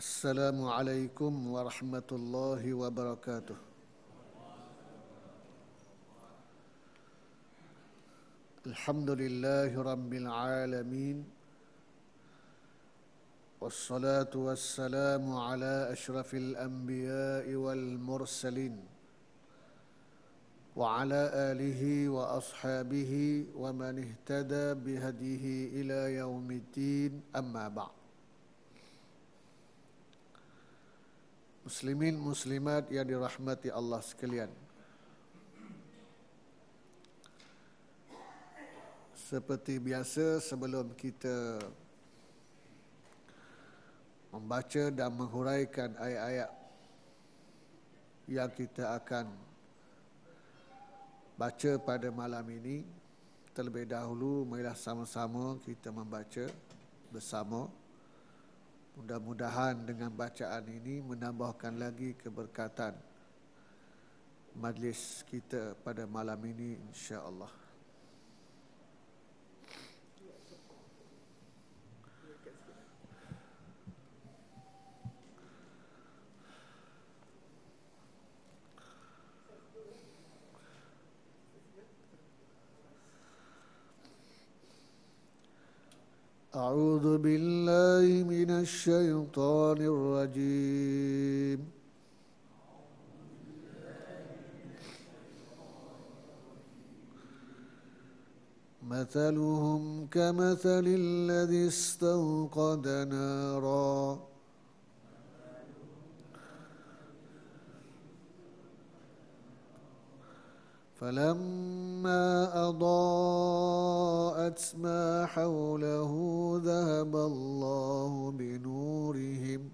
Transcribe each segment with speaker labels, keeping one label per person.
Speaker 1: السلام عليكم ورحمة الله وبركاته الحمد لله رب العالمين والصلاة والسلام على أشرف الأنبياء والمرسلين وعلى آله وأصحابه ومن اهتدى بهديه إلى يوم الدين أما بعد muslimin muslimat yang dirahmati Allah sekalian Seperti biasa sebelum kita membaca dan menghuraikan ayat-ayat yang kita akan baca pada malam ini terlebih dahulu marilah sama-sama kita membaca bersama Mudah-mudahan dengan bacaan ini menambahkan lagi keberkatan majlis kita pada malam ini insya-Allah. أعوذ بالله من الشيطان الرجيم مثلهم كمثل الذي استوقد ناراً فَلَمَّا أَضَاءَتْ مَا حَوْلَهُ ذَهَبَ اللَّهُ بِنُورِهِمْ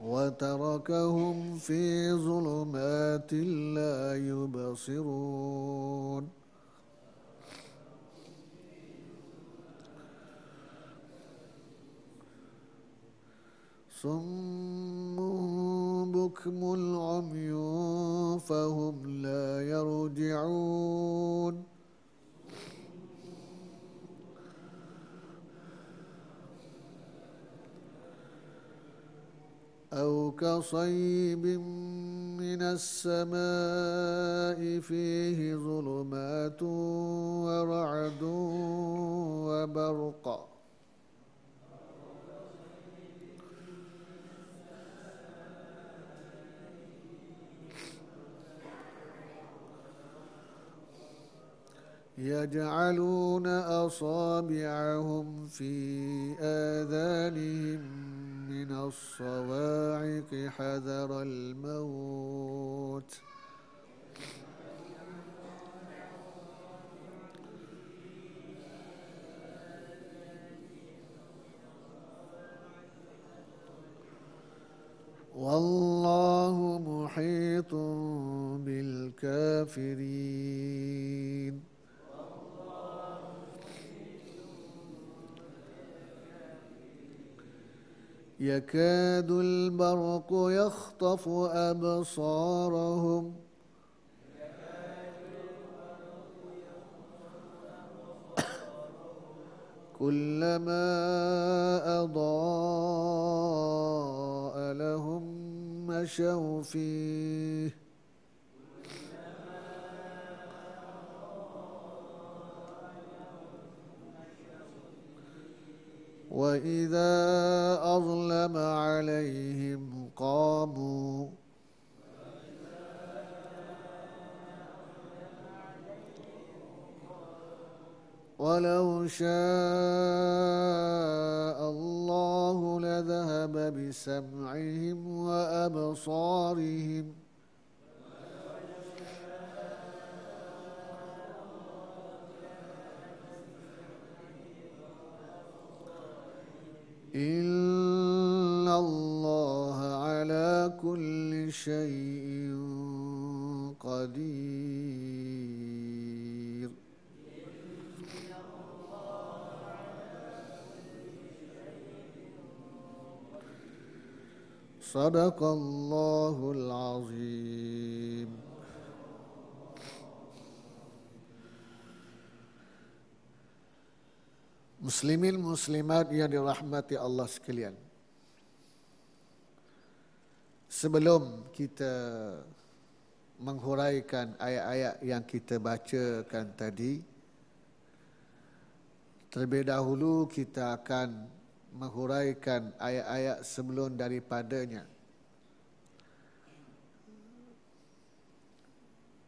Speaker 1: وَتَرَكَهُمْ فِي ظُلُمَاتٍ لَا يُبْصِرُونَ صم بكم العمي فهم لا يرجعون أو كصيب من السماء فيه ظلمات ورعد وبرق يجعلون أصابعهم في آذانهم من الصواعق حذر الموت والله محيط بالكافرين يكاد البرق يخطف أبصارهم كلما أضاء لهم مشوا فيه وإذا أظلم عليهم قاموا ولو شاء الله لذهب بسمعهم وأبصارهم إن الله على كل شيء قدير صدق الله العظيم Muslimin muslimat yang dirahmati Allah sekalian. Sebelum kita menghuraikan ayat-ayat yang kita bacakan tadi, terlebih dahulu kita akan menghuraikan ayat-ayat sebelum daripadanya.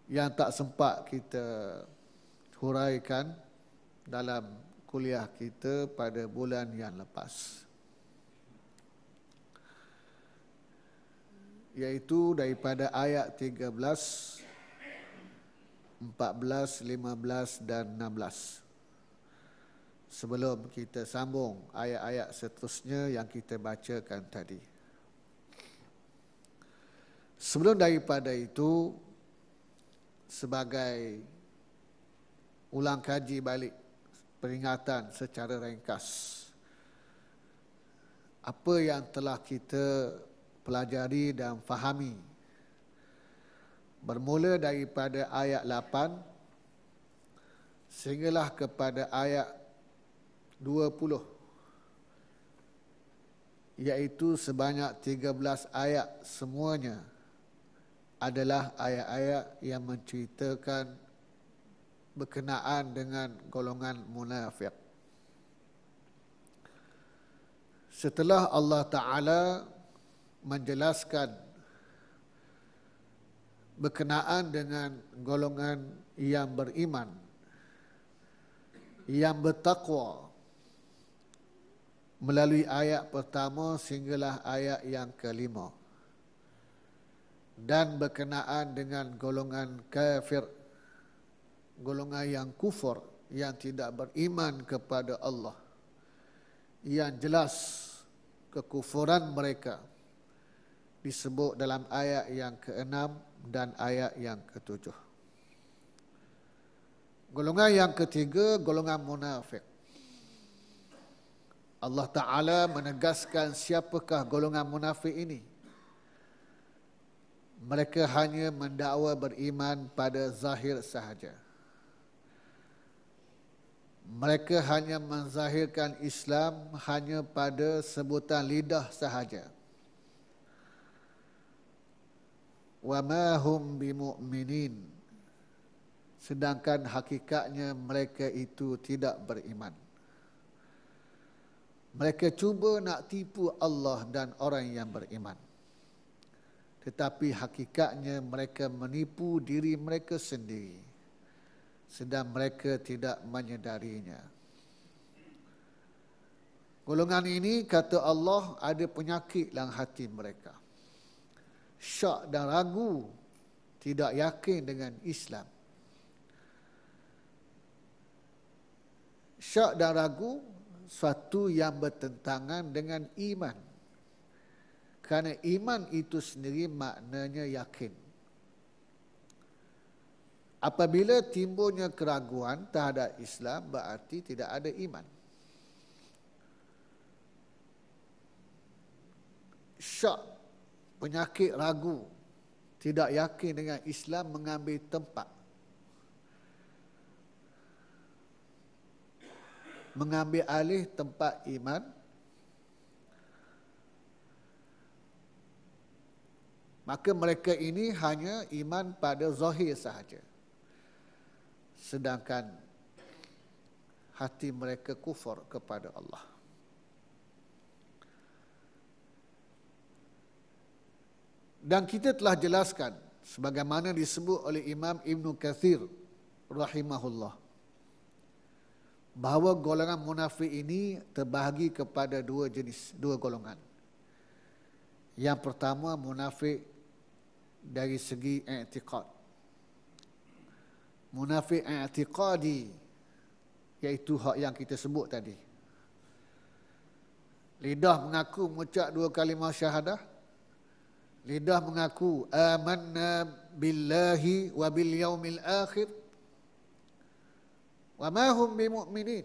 Speaker 1: Yang tak sempat kita huraikan dalam kuliah kita pada bulan yang lepas iaitu daripada ayat 13 14 15 dan 16 sebelum kita sambung ayat-ayat seterusnya yang kita bacakan tadi sebelum daripada itu sebagai ulang kaji balik peringatan secara ringkas. Apa yang telah kita pelajari dan fahami bermula daripada ayat 8 sehinggalah kepada ayat 20 iaitu sebanyak 13 ayat semuanya adalah ayat-ayat yang menceritakan berkenaan dengan golongan munafik. Setelah Allah Ta'ala menjelaskan berkenaan dengan golongan yang beriman, yang bertakwa melalui ayat pertama sehinggalah ayat yang kelima dan berkenaan dengan golongan kafir golongan yang kufur yang tidak beriman kepada Allah yang jelas kekufuran mereka disebut dalam ayat yang ke-6 dan ayat yang ke-7 golongan yang ketiga golongan munafik Allah Ta'ala menegaskan siapakah golongan munafik ini mereka hanya mendakwa beriman pada zahir sahaja. Mereka hanya menzahirkan Islam hanya pada sebutan lidah sahaja. Wa ma hum bimu'minin. Sedangkan hakikatnya mereka itu tidak beriman. Mereka cuba nak tipu Allah dan orang yang beriman. Tetapi hakikatnya mereka menipu diri mereka sendiri sedang mereka tidak menyedarinya. Golongan ini kata Allah ada penyakit dalam hati mereka. Syak dan ragu tidak yakin dengan Islam. Syak dan ragu suatu yang bertentangan dengan iman. Kerana iman itu sendiri maknanya yakin. Apabila timbulnya keraguan terhadap Islam berarti tidak ada iman. Syak, penyakit ragu, tidak yakin dengan Islam mengambil tempat. Mengambil alih tempat iman. Maka mereka ini hanya iman pada zahir sahaja sedangkan hati mereka kufur kepada Allah. Dan kita telah jelaskan sebagaimana disebut oleh Imam Ibn Kathir rahimahullah bahawa golongan munafik ini terbahagi kepada dua jenis, dua golongan. Yang pertama munafik dari segi i'tiqad munafik i'tiqadi iaitu hak yang kita sebut tadi lidah mengaku mengucap dua kalimah syahadah lidah mengaku amanna billahi wa bil yaumil akhir wa ma hum bimumin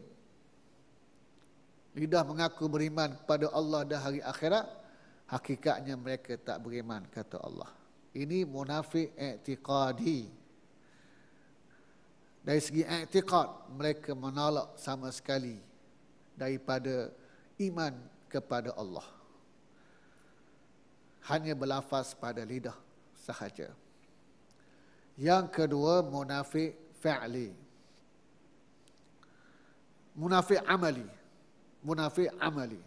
Speaker 1: lidah mengaku beriman kepada Allah dan hari akhirat hakikatnya mereka tak beriman kata Allah ini munafik i'tiqadi dari segi i'tiqad mereka menolak sama sekali daripada iman kepada Allah hanya berlafaz pada lidah sahaja yang kedua munafik fali, munafik amali munafik amali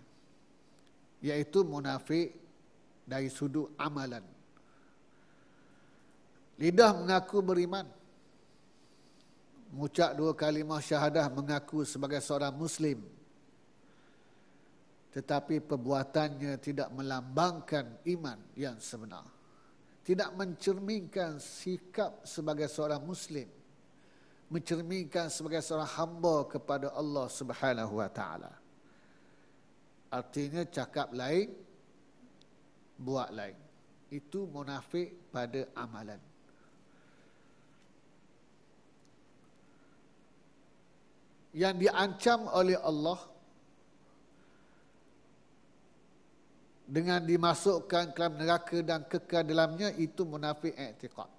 Speaker 1: iaitu munafik dari sudut amalan lidah mengaku beriman mengucap dua kalimah syahadah mengaku sebagai seorang muslim tetapi perbuatannya tidak melambangkan iman yang sebenar tidak mencerminkan sikap sebagai seorang muslim mencerminkan sebagai seorang hamba kepada Allah Subhanahu wa artinya cakap lain buat lain itu munafik pada amalan yang diancam oleh Allah dengan dimasukkan ke dalam neraka dan kekal dalamnya itu munafik i'tiqad.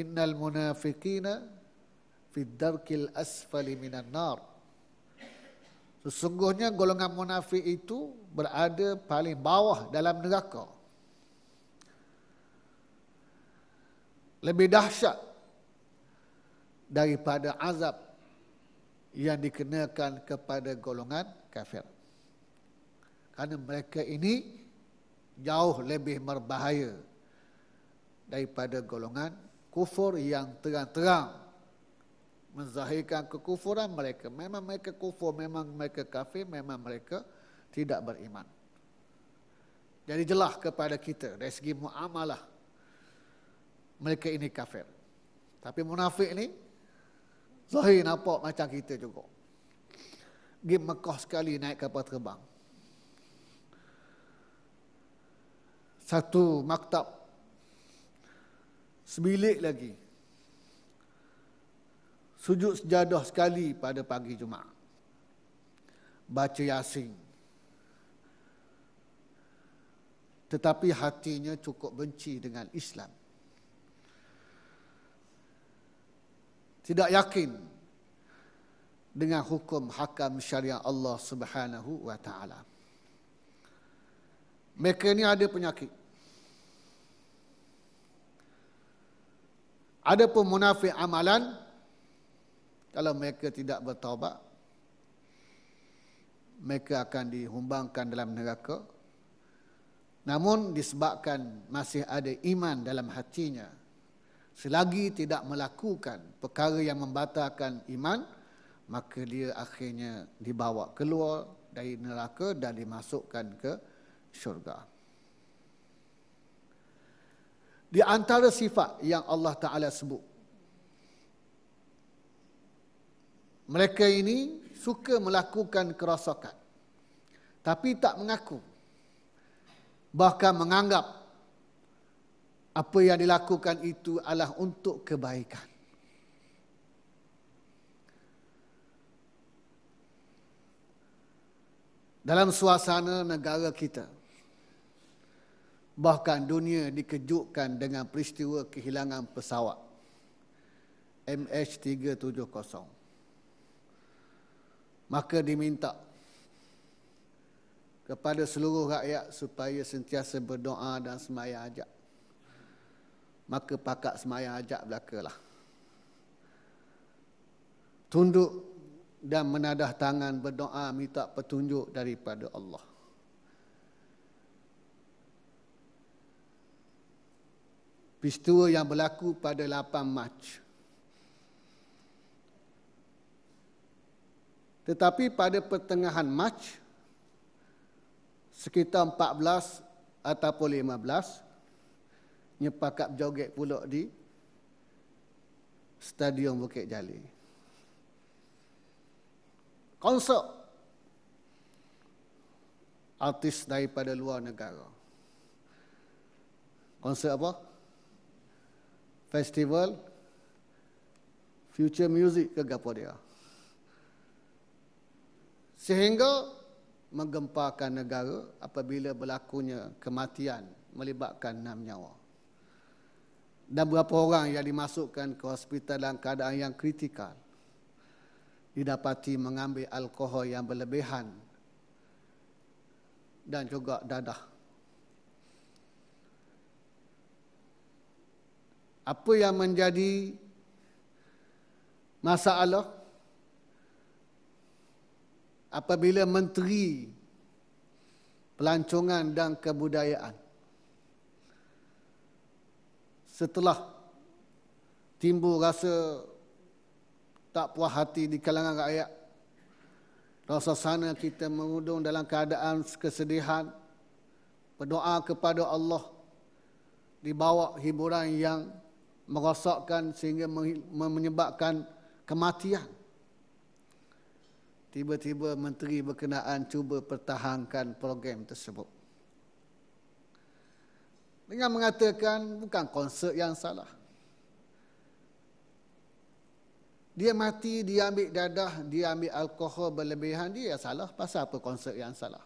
Speaker 1: Innal munafiqina fid darkil asfali minan nar. Sesungguhnya golongan munafik itu berada paling bawah dalam neraka. lebih dahsyat daripada azab yang dikenakan kepada golongan kafir. Kerana mereka ini jauh lebih berbahaya daripada golongan kufur yang terang-terang menzahirkan kekufuran mereka. Memang mereka kufur, memang mereka kafir, memang mereka tidak beriman. Jadi jelas kepada kita dari segi muamalah mereka ini kafir. Tapi munafik ni zahir nampak macam kita juga. Pergi Mekah sekali naik kapal terbang. Satu maktab. Sebilik lagi. Sujud sejadah sekali pada pagi Jumaat. Baca yasin. Tetapi hatinya cukup benci dengan Islam. tidak yakin dengan hukum hakam syariah Allah Subhanahu wa taala. Mereka ni ada penyakit. Ada pun munafik amalan kalau mereka tidak bertaubat mereka akan dihumbangkan dalam neraka. Namun disebabkan masih ada iman dalam hatinya, Selagi tidak melakukan perkara yang membatalkan iman, maka dia akhirnya dibawa keluar dari neraka dan dimasukkan ke syurga. Di antara sifat yang Allah Ta'ala sebut, mereka ini suka melakukan kerosakan tapi tak mengaku bahkan menganggap apa yang dilakukan itu adalah untuk kebaikan. Dalam suasana negara kita, bahkan dunia dikejutkan dengan peristiwa kehilangan pesawat MH370. Maka diminta kepada seluruh rakyat supaya sentiasa berdoa dan semaya ajak. Maka pakak semayang ajak belakalah. Tunduk dan menadah tangan berdoa minta petunjuk daripada Allah. Peristiwa yang berlaku pada 8 Mac. Tetapi pada pertengahan Mac, sekitar 14 atau 15 nyepakat joget pula di Stadium Bukit Jali. Konsep artis daripada luar negara. Konsep apa? Festival Future Music ke apa dia? Sehingga menggemparkan negara apabila berlakunya kematian melibatkan enam nyawa dan berapa orang yang dimasukkan ke hospital dalam keadaan yang kritikal didapati mengambil alkohol yang berlebihan dan juga dadah. Apa yang menjadi masalah apabila Menteri Pelancongan dan Kebudayaan setelah timbul rasa tak puas hati di kalangan rakyat. Rasa sana kita mengudung dalam keadaan kesedihan. Berdoa kepada Allah. Dibawa hiburan yang merosakkan sehingga menyebabkan kematian. Tiba-tiba menteri berkenaan cuba pertahankan program tersebut dengan mengatakan bukan konsep yang salah. Dia mati, dia ambil dadah, dia ambil alkohol berlebihan, dia salah. Pasal apa konsep yang salah?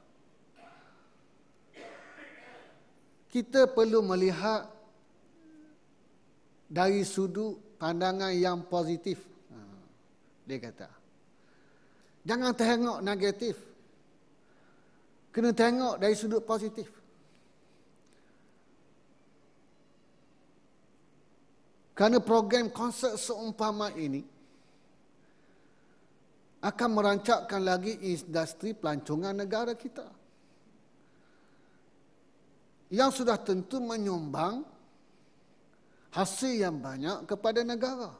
Speaker 1: Kita perlu melihat dari sudut pandangan yang positif. Ha, dia kata. Jangan tengok negatif. Kena tengok dari sudut positif. Kerana program konsert seumpama ini akan merancakkan lagi industri pelancongan negara kita. Yang sudah tentu menyumbang hasil yang banyak kepada negara.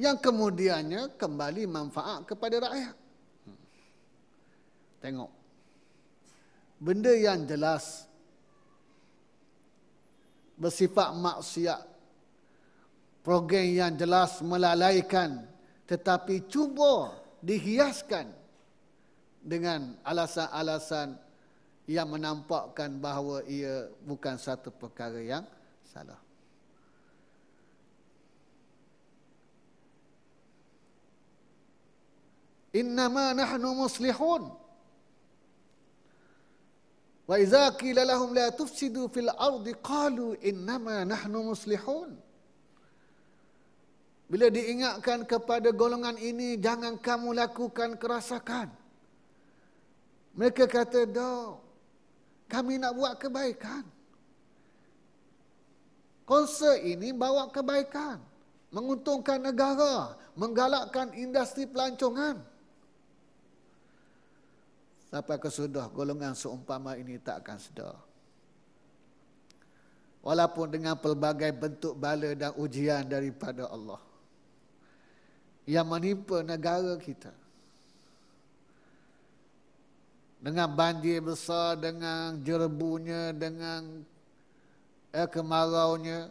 Speaker 1: Yang kemudiannya kembali manfaat kepada rakyat. Hmm. Tengok. Benda yang jelas bersifat maksiat. progen yang jelas melalaikan tetapi cuba dihiaskan dengan alasan-alasan yang menampakkan bahawa ia bukan satu perkara yang salah. Inna ma nahnu muslihun. Wa iza qila lahum la tufsidu fil ardi qalu innama nahnu muslihun. Bila diingatkan kepada golongan ini jangan kamu lakukan kerasakan. Mereka kata, do, kami nak buat kebaikan." Konser ini bawa kebaikan, menguntungkan negara, menggalakkan industri pelancongan. Sampai ke sudah golongan seumpama ini tak akan sedar. Walaupun dengan pelbagai bentuk bala dan ujian daripada Allah. Yang menimpa negara kita. Dengan banjir besar, dengan jerbunya, dengan eh, kemaraunya.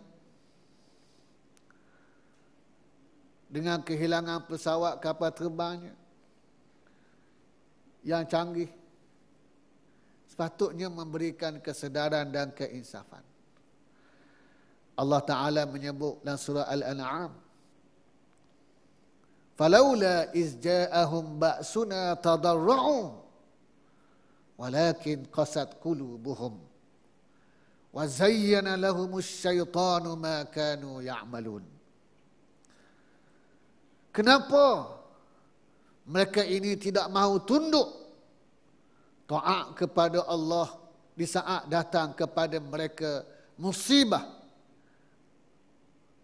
Speaker 1: Dengan kehilangan pesawat kapal terbangnya yang canggih. Sepatutnya memberikan kesedaran dan keinsafan. Allah Ta'ala menyebut dalam surah Al-An'am. Falaula izja'ahum ba'suna tadarru'u. Walakin qasat kulubuhum. Wazayyana lahumus syaitanu ma kanu ya'malun. Kenapa? Kenapa? mereka ini tidak mahu tunduk taat kepada Allah di saat datang kepada mereka musibah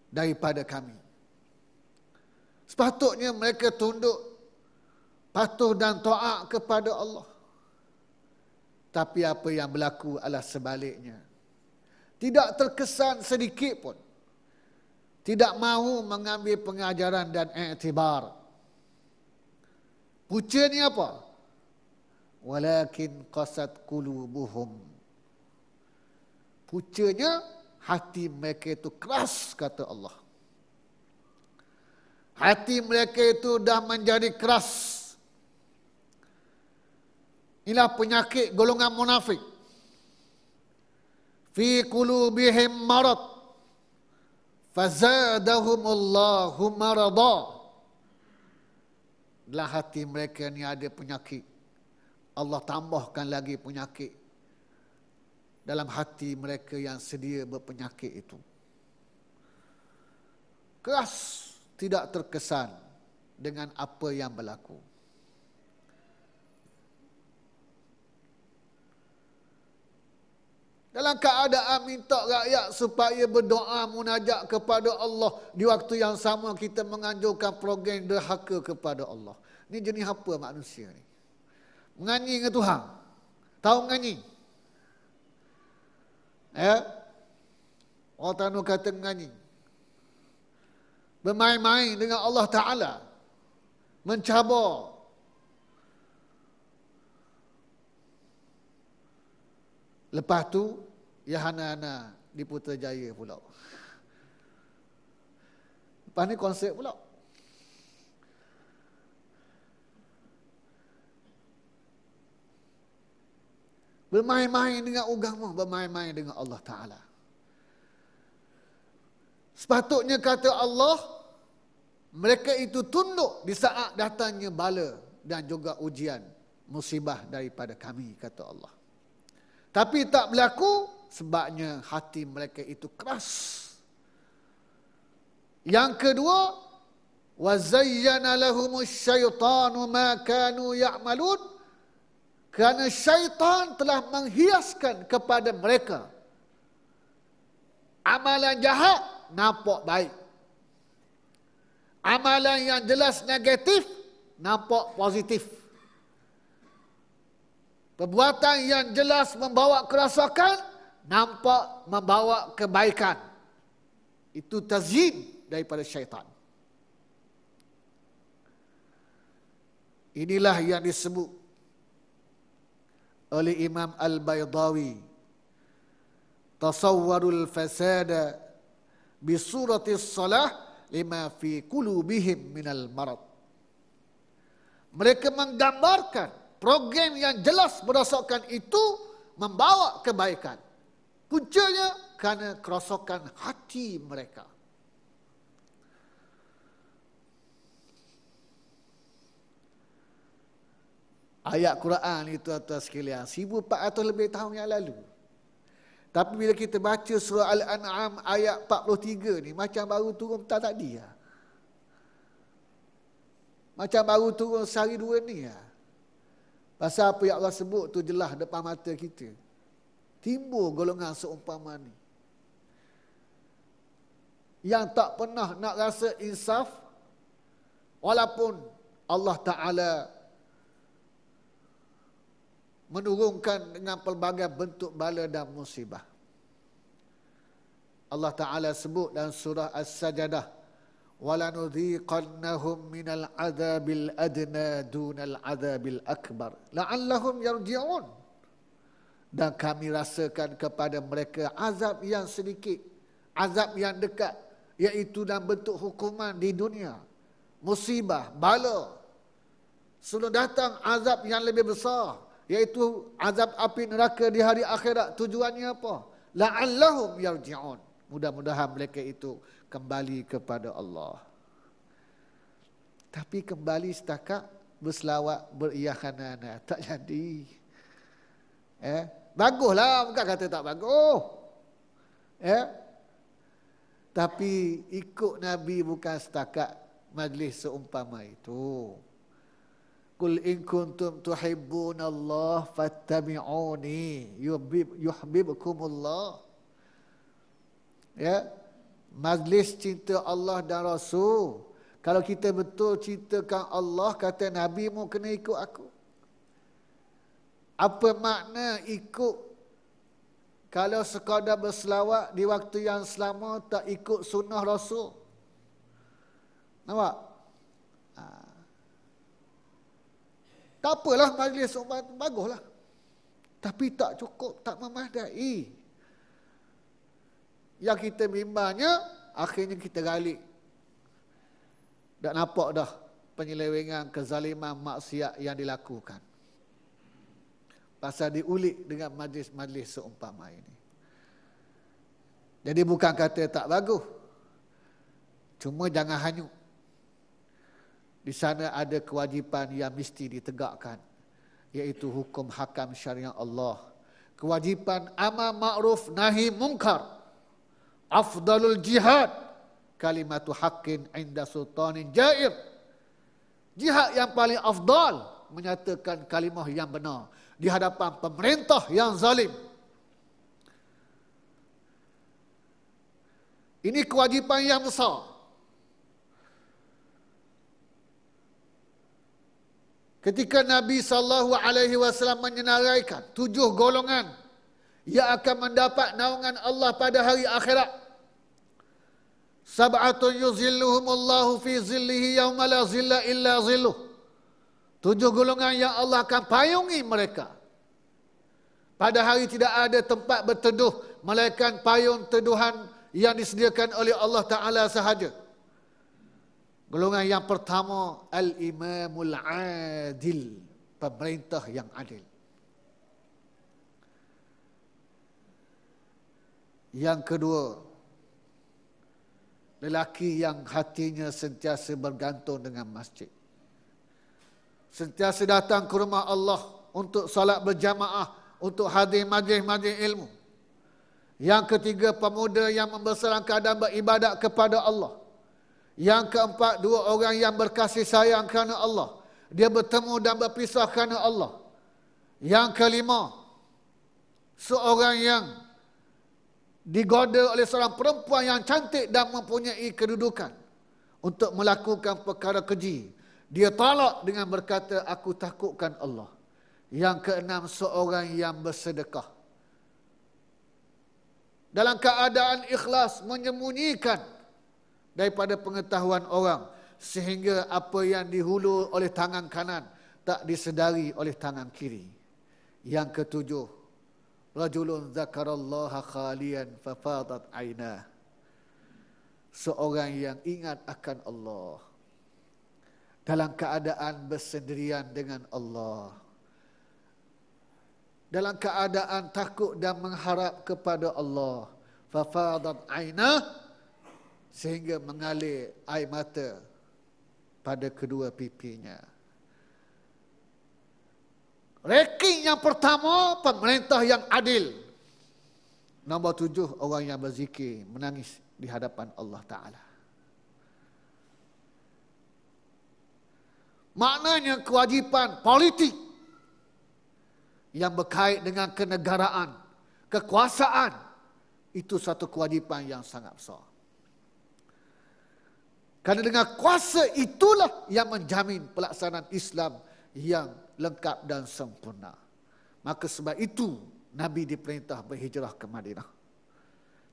Speaker 1: daripada kami. Sepatutnya mereka tunduk patuh dan taat kepada Allah. Tapi apa yang berlaku adalah sebaliknya. Tidak terkesan sedikit pun. Tidak mahu mengambil pengajaran dan iktibar. Punca ni apa? Walakin qasat kulubuhum. Pucanya hati mereka itu keras kata Allah. Hati mereka itu dah menjadi keras. Inilah penyakit golongan munafik. Fi kulubihim marad. Fazadahumullahu maradah dalam hati mereka ni ada penyakit. Allah tambahkan lagi penyakit dalam hati mereka yang sedia berpenyakit itu. Keras tidak terkesan dengan apa yang berlaku. Dalam keadaan minta rakyat supaya berdoa munajat kepada Allah. Di waktu yang sama kita menganjurkan program derhaka kepada Allah. Ini jenis apa manusia ni? Menganyi ke Tuhan? Tahu menganyi? Ya? Orang tanu kata menganyi. Bermain-main dengan Allah Ta'ala. Mencabar Lepas tu Yahana-Ana di Putrajaya pula. Lepas ni konsert pula. Bermain-main dengan agama, bermain-main dengan Allah Ta'ala. Sepatutnya kata Allah, mereka itu tunduk di saat datangnya bala dan juga ujian musibah daripada kami, kata Allah. Tapi tak berlaku sebabnya hati mereka itu keras. Yang kedua, wazayyana lahum syaitanu ma kanu ya'malun kerana syaitan telah menghiaskan kepada mereka amalan jahat nampak baik. Amalan yang jelas negatif nampak positif. Perbuatan yang jelas membawa kerasakan nampak membawa kebaikan. Itu tazyin daripada syaitan. Inilah yang disebut oleh Imam Al-Baydawi. Tasawwarul fasada bi surati salah lima fi kulubihim minal marad. Mereka menggambarkan program yang jelas berdasarkan itu membawa kebaikan. Puncanya kerana kerosokan hati mereka. Ayat Quran itu atas sekalian 1400 lebih tahun yang lalu. Tapi bila kita baca surah Al-An'am ayat 43 ni macam baru turun petang tadi lah. Macam baru turun sehari dua ni lah. Pasal apa yang Allah sebut tu jelas depan mata kita. Timbul golongan seumpama ni. Yang tak pernah nak rasa insaf. Walaupun Allah Ta'ala menurunkan dengan pelbagai bentuk bala dan musibah. Allah Ta'ala sebut dalam surah As-Sajadah ولنذيقنهم من العذاب الأدنى دون العذاب الأكبر لعلهم يَرْجِعُونَ. dan kami rasakan kepada mereka azab yang sedikit azab yang dekat iaitu dalam bentuk hukuman di dunia musibah bala sudah datang azab yang lebih besar iaitu azab api neraka di hari akhirat tujuannya apa la'allahum يَرْجِعُونَ. Mudah-mudahan mereka itu kembali kepada Allah. Tapi kembali setakat berselawat beriyahkanan. Tak jadi. Eh? Baguslah. Bukan kata tak bagus. Eh? Tapi ikut Nabi bukan setakat majlis seumpama itu. Kul in kuntum tuhibbun Allah fattabi'uni yuhibbukum ya majlis cinta Allah dan Rasul kalau kita betul cintakan Allah kata nabi mu kena ikut aku apa makna ikut kalau sekadar berselawat di waktu yang selama tak ikut sunnah Rasul nampak ha. tak apalah majlis umat baguslah tapi tak cukup tak memadai yang kita bimbangnya akhirnya kita galik. Tak nampak dah penyelewengan kezaliman maksiat yang dilakukan. Pasal diulik dengan majlis-majlis seumpama ini. Jadi bukan kata tak bagus. Cuma jangan hanyut. Di sana ada kewajipan yang mesti ditegakkan. Iaitu hukum hakam syariah Allah. Kewajipan amal ma'ruf nahi mungkar afdalul jihad kalimatu haqqin inda sultanin jair jihad yang paling afdal menyatakan kalimah yang benar di hadapan pemerintah yang zalim ini kewajipan yang besar Ketika Nabi sallallahu alaihi wasallam menyenaraikan tujuh golongan yang akan mendapat naungan Allah pada hari akhirat Sab'atun yuzilluhumullahu fi zillihi yawma la zilla illa zilluh. Tujuh golongan yang Allah akan payungi mereka. Pada hari tidak ada tempat berteduh. Melainkan payung teduhan yang disediakan oleh Allah Ta'ala sahaja. Golongan yang pertama. Al-imamul adil. Pemerintah yang adil. Yang kedua lelaki yang hatinya sentiasa bergantung dengan masjid. Sentiasa datang ke rumah Allah untuk salat berjamaah, untuk hadir majlis-majlis ilmu. Yang ketiga, pemuda yang membesarkan dan beribadat kepada Allah. Yang keempat, dua orang yang berkasih sayang kerana Allah. Dia bertemu dan berpisah kerana Allah. Yang kelima, seorang yang digoda oleh seorang perempuan yang cantik dan mempunyai kedudukan untuk melakukan perkara keji. Dia tolak dengan berkata, aku takutkan Allah. Yang keenam, seorang yang bersedekah. Dalam keadaan ikhlas menyembunyikan daripada pengetahuan orang. Sehingga apa yang dihulu oleh tangan kanan tak disedari oleh tangan kiri. Yang ketujuh, rajulun zakarallaha khalian fafadat aina seorang yang ingat akan Allah dalam keadaan bersendirian dengan Allah dalam keadaan takut dan mengharap kepada Allah fafadat aina sehingga mengalir air mata pada kedua pipinya. Ranking yang pertama, pemerintah yang adil. Nombor tujuh, orang yang berzikir, menangis di hadapan Allah Ta'ala. Maknanya kewajipan politik yang berkait dengan kenegaraan, kekuasaan, itu satu kewajipan yang sangat besar. karena dengan kuasa itulah yang menjamin pelaksanaan Islam yang lengkap dan sempurna. Maka sebab itu Nabi diperintah berhijrah ke Madinah.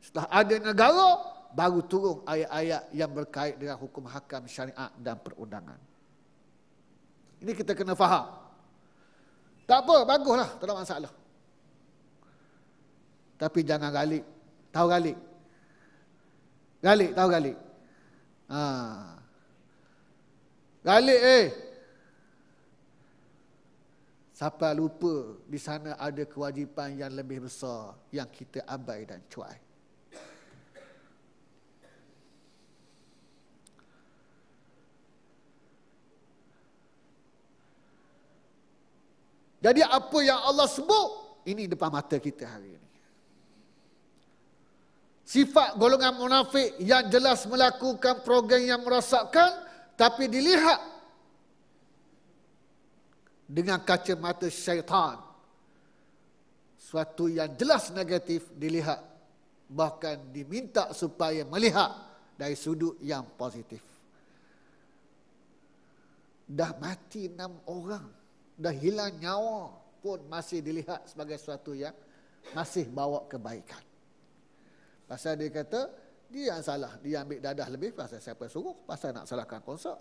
Speaker 1: Setelah ada negara, baru turun ayat-ayat yang berkait dengan hukum hakam syariat dan perundangan. Ini kita kena faham. Tak apa, baguslah, tak ada masalah. Tapi jangan galik. Tahu galik. Galik, tahu galik. Ha. Galik eh. Sampai lupa di sana ada kewajipan yang lebih besar yang kita abai dan cuai. Jadi apa yang Allah sebut ini depan mata kita hari ini. Sifat golongan munafik yang jelas melakukan program yang merosakkan tapi dilihat dengan kacamata syaitan. Suatu yang jelas negatif dilihat bahkan diminta supaya melihat dari sudut yang positif. Dah mati enam orang, dah hilang nyawa pun masih dilihat sebagai suatu yang masih bawa kebaikan. Pasal dia kata, dia yang salah, dia ambil dadah lebih pasal siapa suruh, pasal nak salahkan konsep.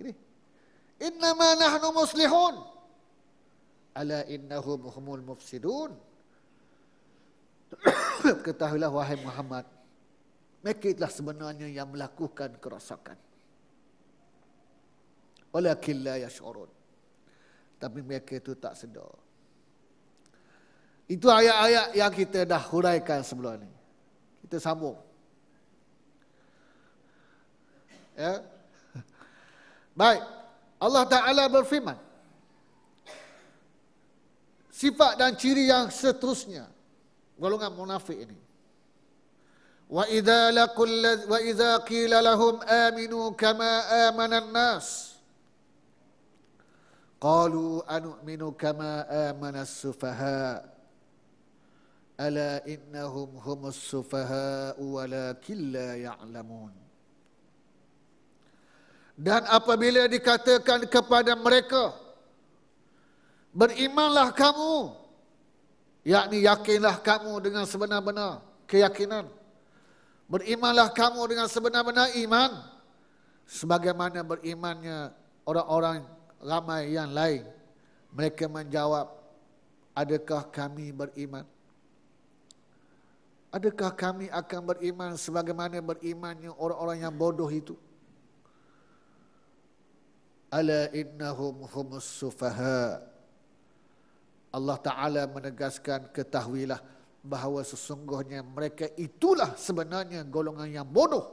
Speaker 1: Ini Inna ma nahnu muslihun ala innahum humul mufsidun ketahuilah wahai Muhammad mereka itulah sebenarnya yang melakukan kerosakan walakin la yashurun tapi mereka itu tak sedar itu ayat-ayat yang kita dah huraikan sebelum ini. Kita sambung. Ya. Baik. Allah Ta'ala berfirman. Sifat dan ciri yang seterusnya. Golongan munafik ini. Wa idza laqul wa idza qila lahum aminu kama amana an-nas qalu anu'minu kama amana as-sufaha ala innahum humus sufaha walakin la ya'lamun dan apabila dikatakan kepada mereka, berimanlah kamu, yakni yakinlah kamu dengan sebenar-benar keyakinan. Berimanlah kamu dengan sebenar-benar iman, sebagaimana berimannya orang-orang ramai yang lain. Mereka menjawab, adakah kami beriman? Adakah kami akan beriman sebagaimana berimannya orang-orang yang bodoh itu? ala innahum humus sufaha Allah taala menegaskan ketahuilah bahawa sesungguhnya mereka itulah sebenarnya golongan yang bodoh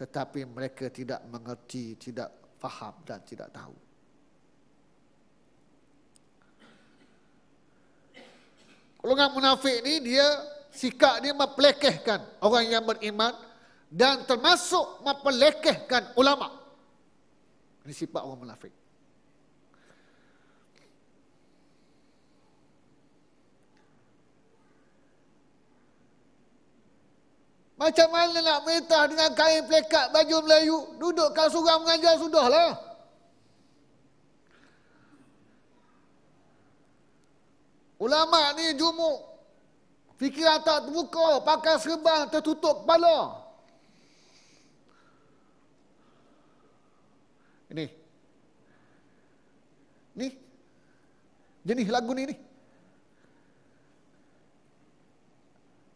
Speaker 1: tetapi mereka tidak mengerti tidak faham dan tidak tahu Golongan munafik ni dia sikap dia mempelekehkan orang yang beriman dan termasuk mempelekehkan ulama' Ini sifat orang munafik. Macam mana nak perintah dengan kain pelekat baju Melayu duduk kalau seorang mengajar sudahlah. Ulama ni jumuk. Fikiran tak terbuka, pakai serban tertutup kepala. Ni. Jenis lagu ni ni.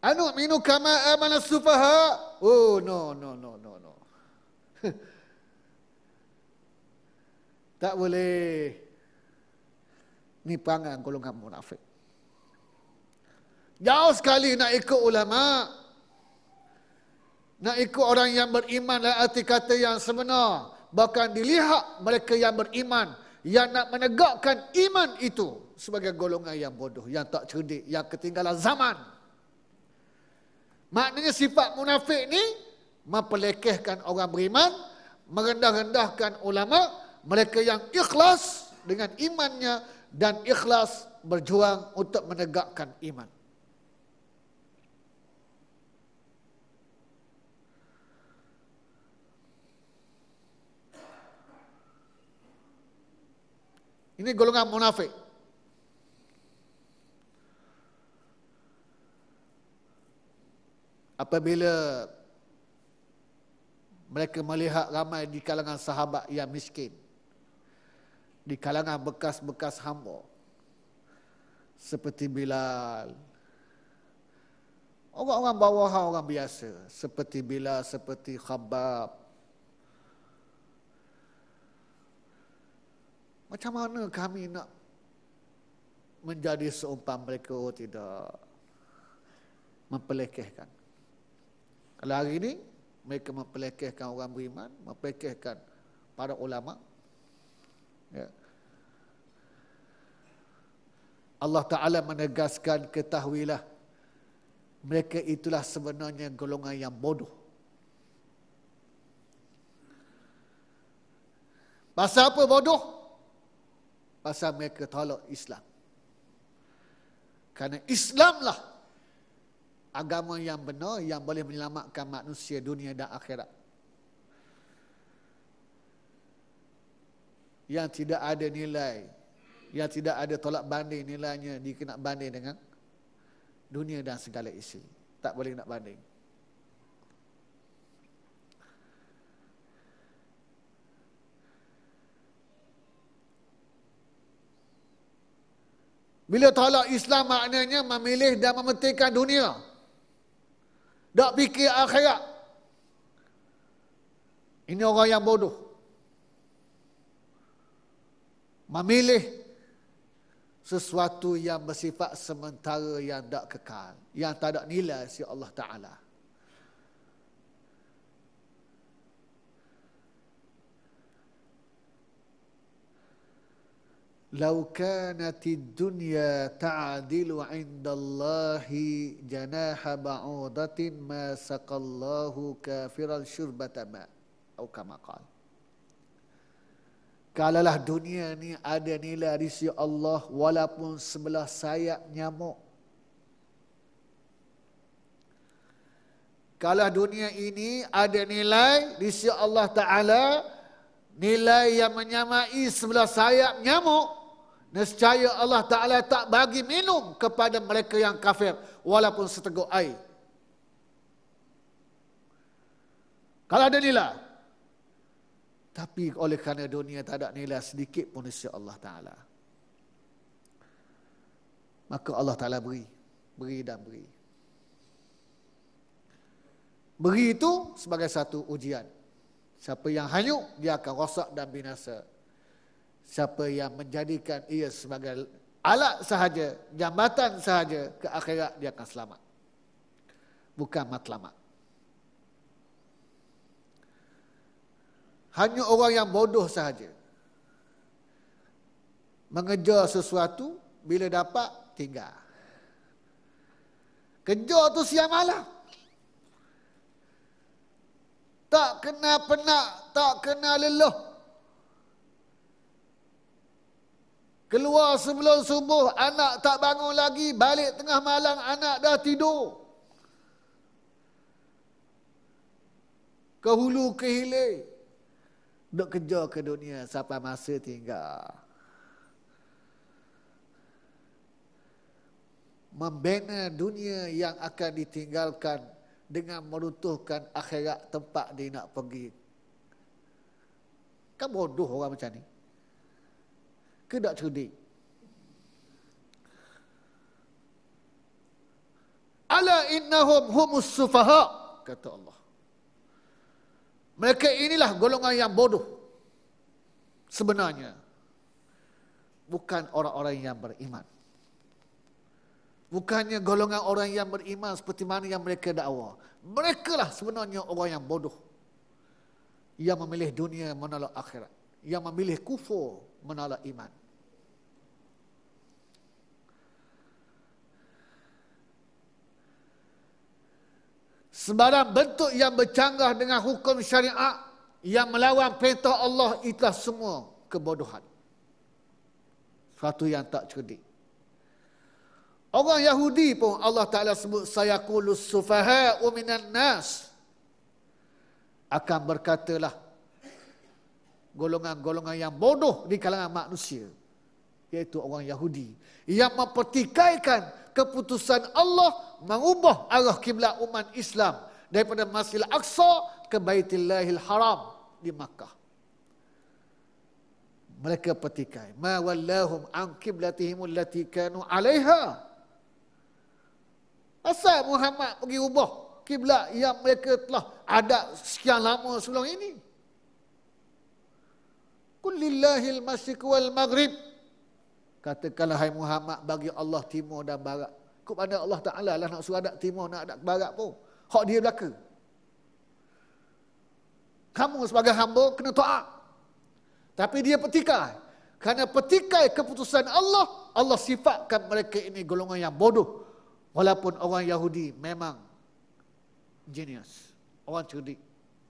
Speaker 1: Anu minu kama amana sufaha. Oh no no no no no. tak boleh. Ni perangan golongan munafik. Jauh sekali nak ikut ulama. Nak ikut orang yang beriman dalam arti kata yang sebenar. Bahkan dilihat mereka yang beriman yang nak menegakkan iman itu sebagai golongan yang bodoh, yang tak cerdik, yang ketinggalan zaman. Maknanya sifat munafik ni mempelekehkan orang beriman, merendah-rendahkan ulama, mereka yang ikhlas dengan imannya dan ikhlas berjuang untuk menegakkan iman. Ini golongan munafik. Apabila mereka melihat ramai di kalangan sahabat yang miskin, di kalangan bekas-bekas hamba, seperti Bilal, orang-orang bawah, orang biasa, seperti Bilal, seperti Khabab, Macam mana kami nak menjadi seumpam mereka oh, tidak mempelekehkan. Kalau hari ini mereka mempelekehkan orang beriman, mempelekehkan para ulama. Ya. Allah Ta'ala menegaskan ketahuilah mereka itulah sebenarnya golongan yang bodoh. Pasal apa bodoh? pasal mereka tolak Islam. Karena Islamlah agama yang benar yang boleh menyelamatkan manusia dunia dan akhirat. Yang tidak ada nilai, yang tidak ada tolak banding nilainya dikena banding dengan dunia dan segala isi. Tak boleh nak banding. Bila tolak Islam maknanya memilih dan mementingkan dunia. Tak fikir akhirat. Ini orang yang bodoh. Memilih sesuatu yang bersifat sementara yang tak kekal. Yang tak ada nilai si Allah Ta'ala. لو كانت الدنيا تعدل عند Allah jannah بعوضة ما سقى kafir al شربة ماء أو كما قال Kalalah dunia ni ada nilai di Allah walaupun sebelah sayap nyamuk. Kalah dunia ini ada nilai di Allah Ta'ala nilai yang menyamai sebelah sayap nyamuk. Nescaya Allah Ta'ala tak bagi minum kepada mereka yang kafir. Walaupun seteguk air. Kalau ada nilai. Tapi oleh kerana dunia tak ada nilai sedikit pun nescaya Allah Ta'ala. Maka Allah Ta'ala beri. Beri dan beri. Beri itu sebagai satu ujian. Siapa yang hanyut, dia akan rosak dan binasa siapa yang menjadikan ia sebagai alat sahaja, jambatan sahaja ke akhirat dia akan selamat. Bukan matlamat. Hanya orang yang bodoh sahaja. Mengejar sesuatu, bila dapat, tinggal. Kejar tu siang malam. Tak kena penat, tak kena leluh. Keluar sebelum subuh, anak tak bangun lagi. Balik tengah malam, anak dah tidur. Ke hulu ke Hile nak kerja ke dunia siapa masa tinggal. Membina dunia yang akan ditinggalkan dengan meruntuhkan akhirat tempat dia nak pergi. Kan bodoh orang macam ni ke tak cerdik? Ala innahum humus sufaha kata Allah. Mereka inilah golongan yang bodoh. Sebenarnya bukan orang-orang yang beriman. Bukannya golongan orang yang beriman seperti mana yang mereka dakwa. Mereka lah sebenarnya orang yang bodoh. Yang memilih dunia menolak akhirat. Yang memilih kufur menolak iman. Sebarang bentuk yang bercanggah dengan hukum syariah yang melawan perintah Allah itulah semua kebodohan. Satu yang tak cerdik. Orang Yahudi pun Allah Ta'ala sebut saya kulus sufaha uminan nas. Akan berkatalah golongan-golongan yang bodoh di kalangan manusia. Iaitu orang Yahudi. Yang mempertikaikan keputusan Allah mengubah arah kiblat umat Islam daripada Masjid Al-Aqsa ke Baitullahil Haram di Makkah. Mereka petikai. Ma wallahum an kiblatihim allati kanu alaiha. Asal Muhammad pergi ubah kiblat yang mereka telah ada sekian lama sebelum ini. Kulillahil masyiq wal maghrib. Katakanlah hai Muhammad bagi Allah timur dan barat. Kok pandai Allah Taala lah nak suruh adat timur nak adat barat pun. Hak dia belaka. Kamu sebagai hamba kena taat. Tapi dia petikai. Kerana petikai keputusan Allah, Allah sifatkan mereka ini golongan yang bodoh. Walaupun orang Yahudi memang genius. Orang cerdik.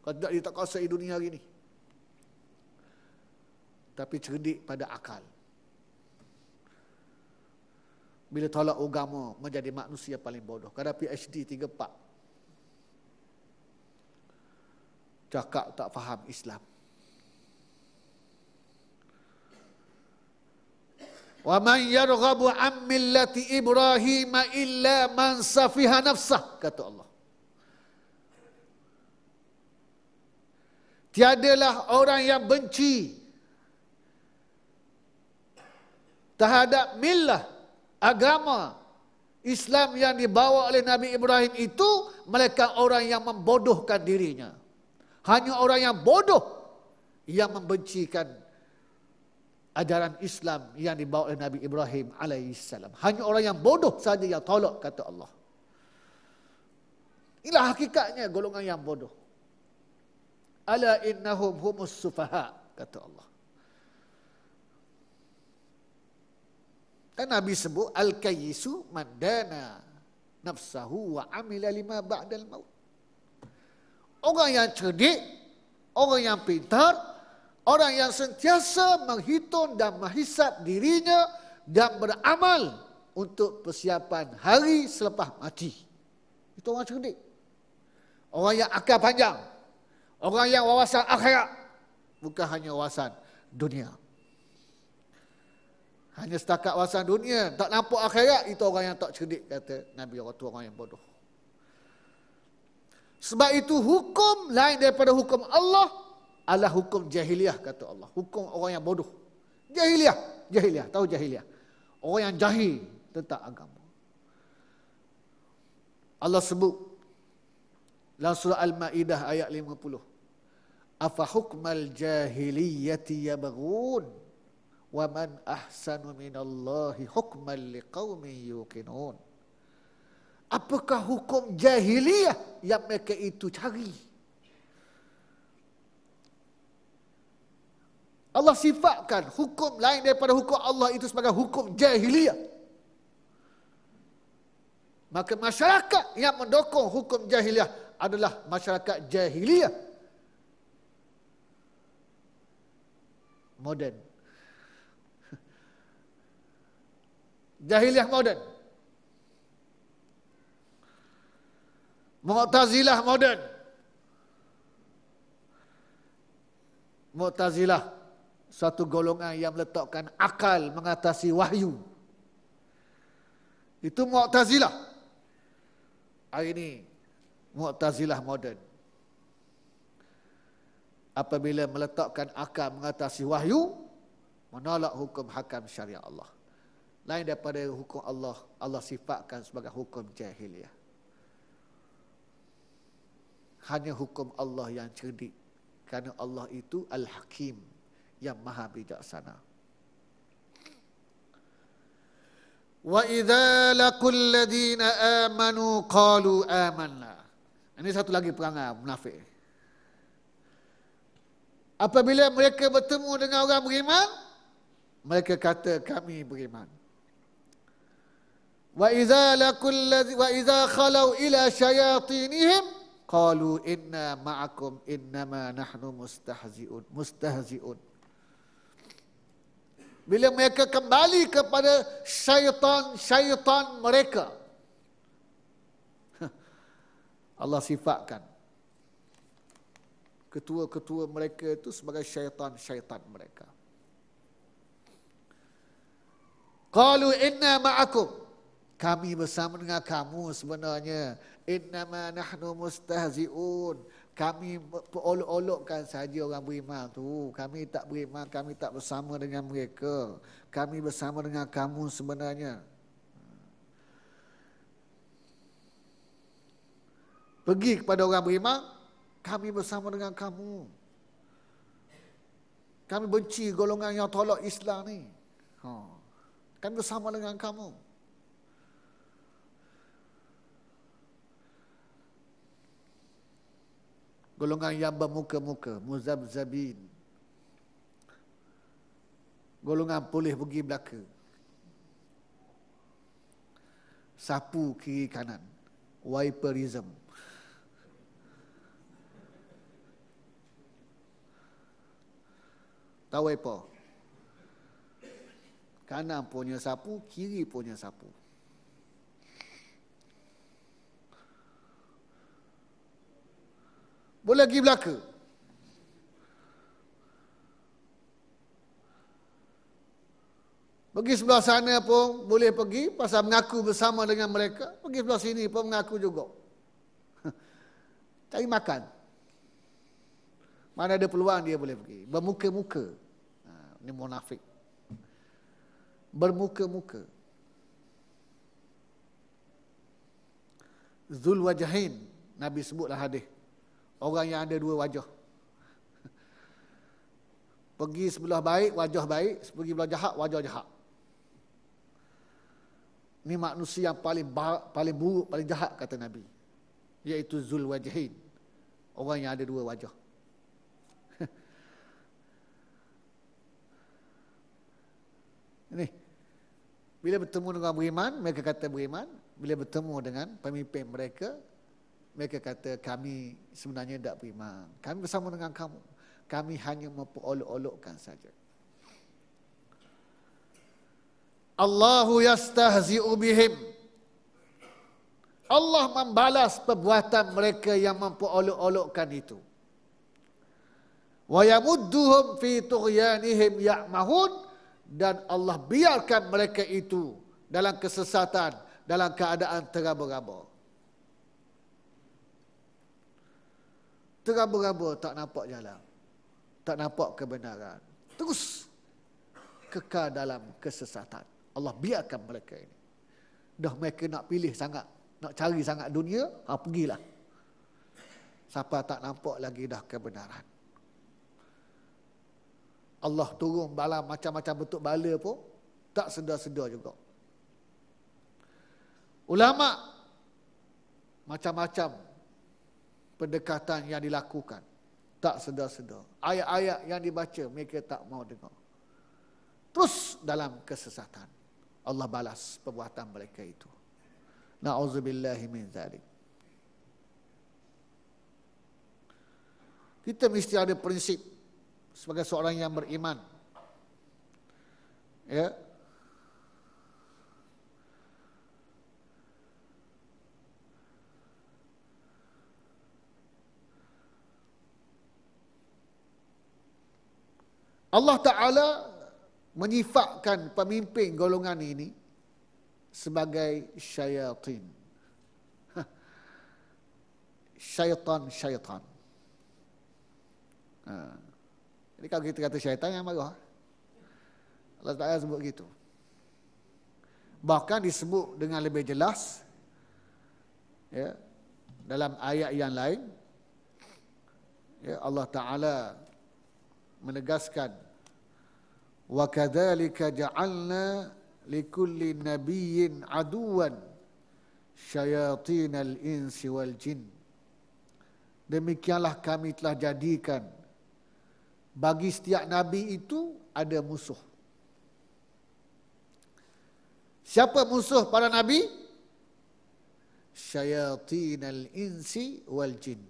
Speaker 1: Kalau tidak, dia tak kuasai dunia hari ini. Tapi cerdik pada akal bila tolak agama menjadi manusia paling bodoh. Kada PhD 34. Cakap tak faham Islam. Wa man yarghabu an millati Ibrahim illa man safiha nafsah kata Allah. Tiadalah orang yang benci terhadap millah agama Islam yang dibawa oleh Nabi Ibrahim itu mereka orang yang membodohkan dirinya. Hanya orang yang bodoh yang membencikan ajaran Islam yang dibawa oleh Nabi Ibrahim alaihissalam. Hanya orang yang bodoh saja yang tolak kata Allah. Inilah hakikatnya golongan yang bodoh. Ala innahum humus sufaha kata Allah. Kan Nabi sebut al-kayyisu mandana nafsahu wa amila lima ba'dal maut. Orang yang cerdik, orang yang pintar, orang yang sentiasa menghitung dan menghisap dirinya dan beramal untuk persiapan hari selepas mati. Itu orang cerdik. Orang yang akal panjang. Orang yang wawasan akhirat. Bukan hanya wawasan dunia. Hanya setakat wawasan dunia. Tak nampak akhirat. Itu orang yang tak cerdik kata Nabi Allah. Itu orang yang bodoh. Sebab itu hukum lain daripada hukum Allah. Adalah hukum jahiliah kata Allah. Hukum orang yang bodoh. Jahiliah. Jahiliah. Tahu jahiliah. Orang yang jahil tentang agama. Allah sebut dalam surah Al-Ma'idah ayat 50. Afahukmal jahiliyati yabagun. Afahukmal jahiliyati yabagun wa man ahsanu minallahi hukman liqaumin yuqinun apakah hukum jahiliyah yang mereka itu cari Allah sifatkan hukum lain daripada hukum Allah itu sebagai hukum jahiliyah maka masyarakat yang mendukung hukum jahiliyah adalah masyarakat jahiliyah modern Jahiliyah modern. Mu'tazilah modern. Mu'tazilah satu golongan yang meletakkan akal mengatasi wahyu. Itu Mu'tazilah. Hari ini Mu'tazilah modern. Apabila meletakkan akal mengatasi wahyu, menolak hukum hakam syariah Allah lain daripada hukum Allah Allah sifatkan sebagai hukum jahiliah hanya hukum Allah yang cerdik kerana Allah itu al-hakim yang maha bijaksana wa idza laqul ladina amanu qalu amanna ini satu lagi perangai munafik apabila mereka bertemu dengan orang beriman mereka kata kami beriman وإذا لقوا الذي وإذا خلوا إلى شياطينهم قالوا إنا معكم إنما نحن مستهزئون مستهزئون Bila mereka kembali kepada syaitan-syaitan mereka. Allah sifatkan. Ketua-ketua mereka itu sebagai syaitan-syaitan mereka. Qalu inna ma'akum kami bersama dengan kamu sebenarnya innama nahnu mustahziun kami olok-olokkan saja orang beriman tu kami tak beriman kami tak bersama dengan mereka kami bersama dengan kamu sebenarnya pergi kepada orang beriman kami bersama dengan kamu kami benci golongan yang tolak Islam ni ha kami bersama dengan kamu golongan yang bermuka-muka, muzab-zabin. Golongan pulih pergi belaka. Sapu kiri kanan. Wiperism. Tahu apa? Kanan punya sapu, kiri punya sapu. Boleh pergi belaka. Pergi sebelah sana pun boleh pergi pasal mengaku bersama dengan mereka. Pergi sebelah sini pun mengaku juga. tapi makan. Mana ada peluang dia boleh pergi. Bermuka-muka. Ini ha, munafik. Bermuka-muka. Zul wajahin. Nabi sebutlah hadis orang yang ada dua wajah. Pergi sebelah baik, wajah baik. Pergi sebelah jahat, wajah jahat. Ini manusia yang paling bar, paling buruk, paling jahat kata Nabi. Iaitu Zul Wajahin. Orang yang ada dua wajah. Ini. Bila bertemu dengan beriman, mereka kata beriman. Bila bertemu dengan pemimpin mereka, mereka kata kami sebenarnya tidak beriman. Kami bersama dengan kamu. Kami hanya memperolok-olokkan saja. Allahu yastahzi'u bihim. Allah membalas perbuatan mereka yang mampu olok olokkan itu. Wa yamudduhum fi tughyanihim ya'mahun dan Allah biarkan mereka itu dalam kesesatan, dalam keadaan terabur-abur. Teraba-raba tak nampak jalan. Tak nampak kebenaran. Terus kekal dalam kesesatan. Allah biarkan mereka ini. Dah mereka nak pilih sangat. Nak cari sangat dunia. Ha, pergilah. Siapa tak nampak lagi dah kebenaran. Allah turun bala macam-macam bentuk bala pun. Tak sedar-sedar juga. Ulama' macam-macam pendekatan yang dilakukan. Tak sedar-sedar. Ayat-ayat yang dibaca mereka tak mau dengar. Terus dalam kesesatan. Allah balas perbuatan mereka itu. Na'udzubillahi min zalim. Kita mesti ada prinsip sebagai seorang yang beriman. Ya, Allah Ta'ala menyifatkan pemimpin golongan ini sebagai syaitan. Syaitan, syaitan. Ha. Jadi kalau kita kata syaitan yang marah. Allah Ta'ala sebut begitu, Bahkan disebut dengan lebih jelas ya, dalam ayat yang lain. Ya, Allah Ta'ala menegaskan wa kadzalika ja'alna likulli nabiyyin aduwan syayatinal insi wal jin demikianlah kami telah jadikan bagi setiap nabi itu ada musuh siapa musuh para nabi syayatinal insi wal jin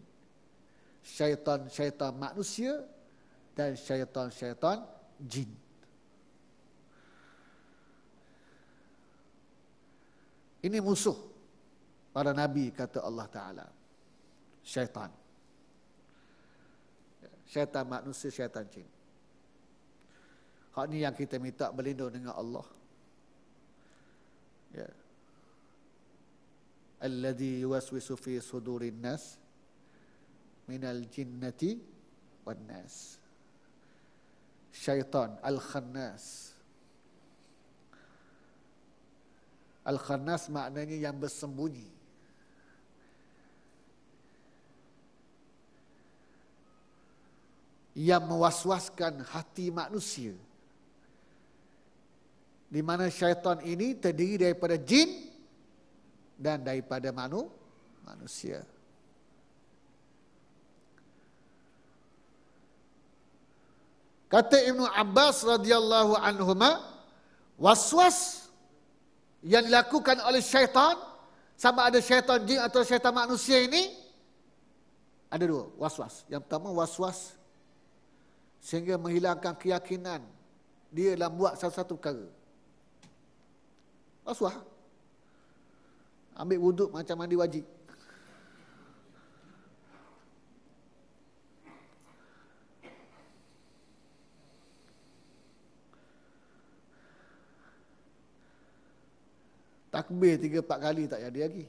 Speaker 1: syaitan-syaitan manusia dan syaitan-syaitan jin. Ini musuh para nabi kata Allah Taala. Syaitan. Syaitan manusia, syaitan jin. Hak ni yang kita minta berlindung dengan Allah. Ya. Alladhi yuwaswisu fi sudurin nas minal jinnati wal nas syaitan al-khannas al-khannas maknanya yang bersembunyi yang mewaswaskan hati manusia di mana syaitan ini terdiri daripada jin dan daripada manu, manusia manusia Kata Ibnu Abbas radhiyallahu anhuma waswas yang dilakukan oleh syaitan sama ada syaitan jin atau syaitan manusia ini ada dua waswas. Yang pertama waswas sehingga menghilangkan keyakinan dia dalam buat satu-satu perkara. Waswas. Ambil wuduk macam mandi wajib. Takbir tiga empat kali tak jadi lagi.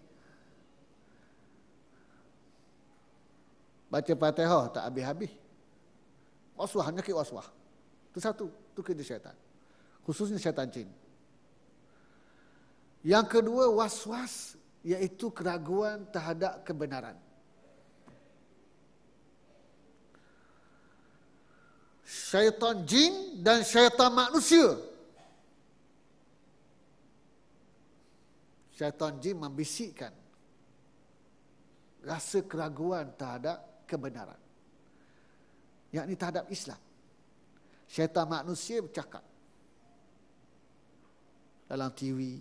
Speaker 1: Baca fatihah tak habis-habis. Waswah, ke waswah. Itu satu, itu kerja syaitan. Khususnya syaitan jin. Yang kedua, waswas iaitu keraguan terhadap kebenaran. Syaitan jin dan syaitan manusia syaitan jin membisikkan rasa keraguan terhadap kebenaran. Yang ini terhadap Islam. Syaitan manusia bercakap dalam TV,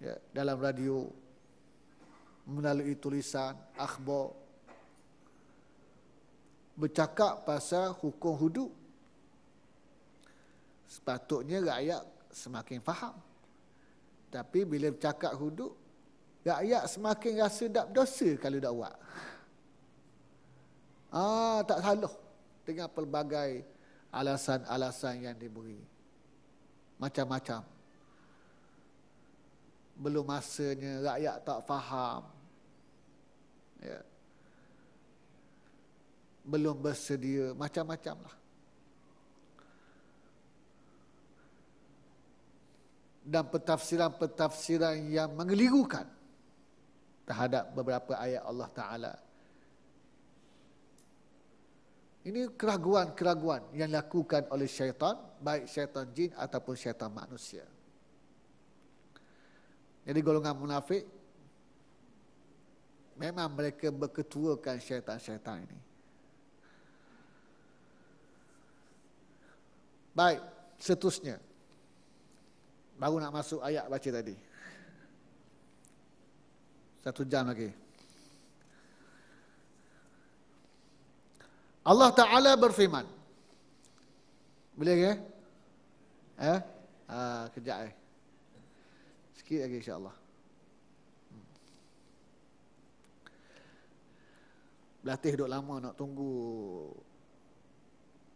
Speaker 1: ya, dalam radio, melalui tulisan, akhbar, bercakap pasal hukum hudud. Sepatutnya rakyat semakin faham. Tapi bila cakap hudud, rakyat semakin rasa dak dosa kalau dak buat. Ah, tak salah dengan pelbagai alasan-alasan yang diberi. Macam-macam. Belum masanya rakyat tak faham. Ya. Belum bersedia, macam-macam lah. dan petafsiran-petafsiran yang mengelirukan terhadap beberapa ayat Allah Ta'ala. Ini keraguan-keraguan yang dilakukan oleh syaitan, baik syaitan jin ataupun syaitan manusia. Jadi golongan munafik, memang mereka berketuakan syaitan-syaitan ini. Baik, seterusnya. Baru nak masuk ayat baca tadi. Satu jam lagi. Allah Ta'ala berfirman. Boleh ke? Eh? Ah, kejap eh. Sikit lagi insyaAllah. Hmm. Latih duduk lama nak tunggu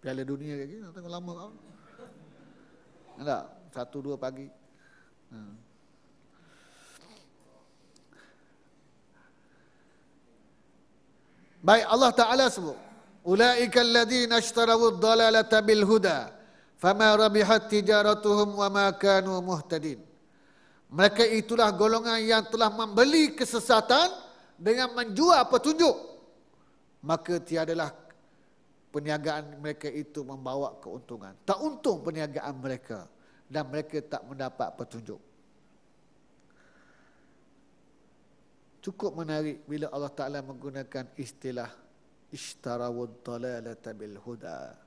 Speaker 1: piala dunia lagi. Nak tunggu lama tak? Nampak? Satu dua pagi. Hmm. Baik Allah Taala sebut. Ulaika alladhina ashtarawu ad-dalalata bil huda fama rabihat tijaratuhum wama kanu muhtadin. Mereka itulah golongan yang telah membeli kesesatan dengan menjual petunjuk. Maka tiadalah perniagaan mereka itu membawa keuntungan. Tak untung perniagaan mereka dan mereka tak mendapat petunjuk. Cukup menarik bila Allah Ta'ala menggunakan istilah Ishtarawud dalalata bil huda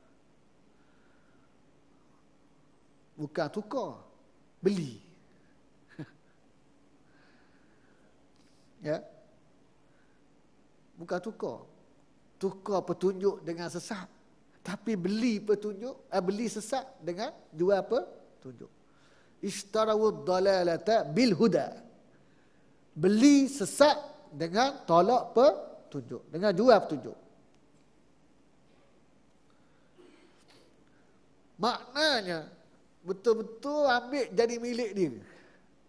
Speaker 1: Bukan tukar Beli Ya Bukan tukar Tukar petunjuk dengan sesat Tapi beli petunjuk eh, Beli sesat dengan jual apa? Tunjuk Ishtarawud dalalata bil huda beli sesat dengan tolak petunjuk dengan jual petunjuk maknanya betul-betul ambil jadi milik dia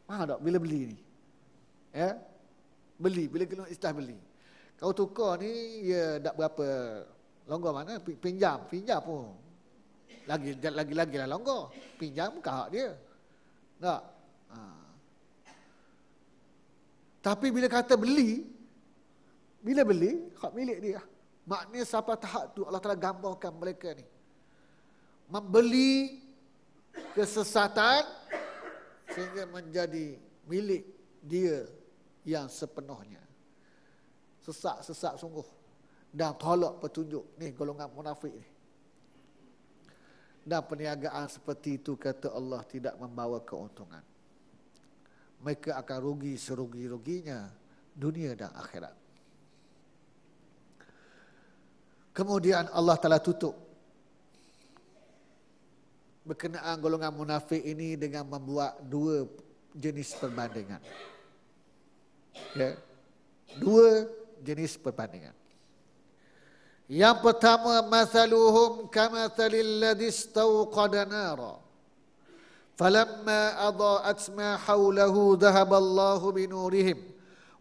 Speaker 1: faham tak bila beli ni ya beli bila kena istah beli kau tukar ni ya tak berapa longgar mana pinjam pinjam pun lagi lagi lagi lah longgar pinjam kahak dia tak ha. Tapi bila kata beli, bila beli, hak milik dia. Maknanya siapa tahap tu Allah telah gambarkan mereka ni. Membeli kesesatan sehingga menjadi milik dia yang sepenuhnya. Sesak-sesak sungguh. Dan tolak petunjuk ni golongan munafik ni. Dan perniagaan seperti itu kata Allah tidak membawa keuntungan mereka akan rugi serugi-ruginya dunia dan akhirat. Kemudian Allah Taala tutup berkenaan golongan munafik ini dengan membuat dua jenis perbandingan. Ya. Dua jenis perbandingan. Yang pertama masaluhum kamathalil ladistauqada nara. فلما أضاءت ما حوله ذهب الله بنورهم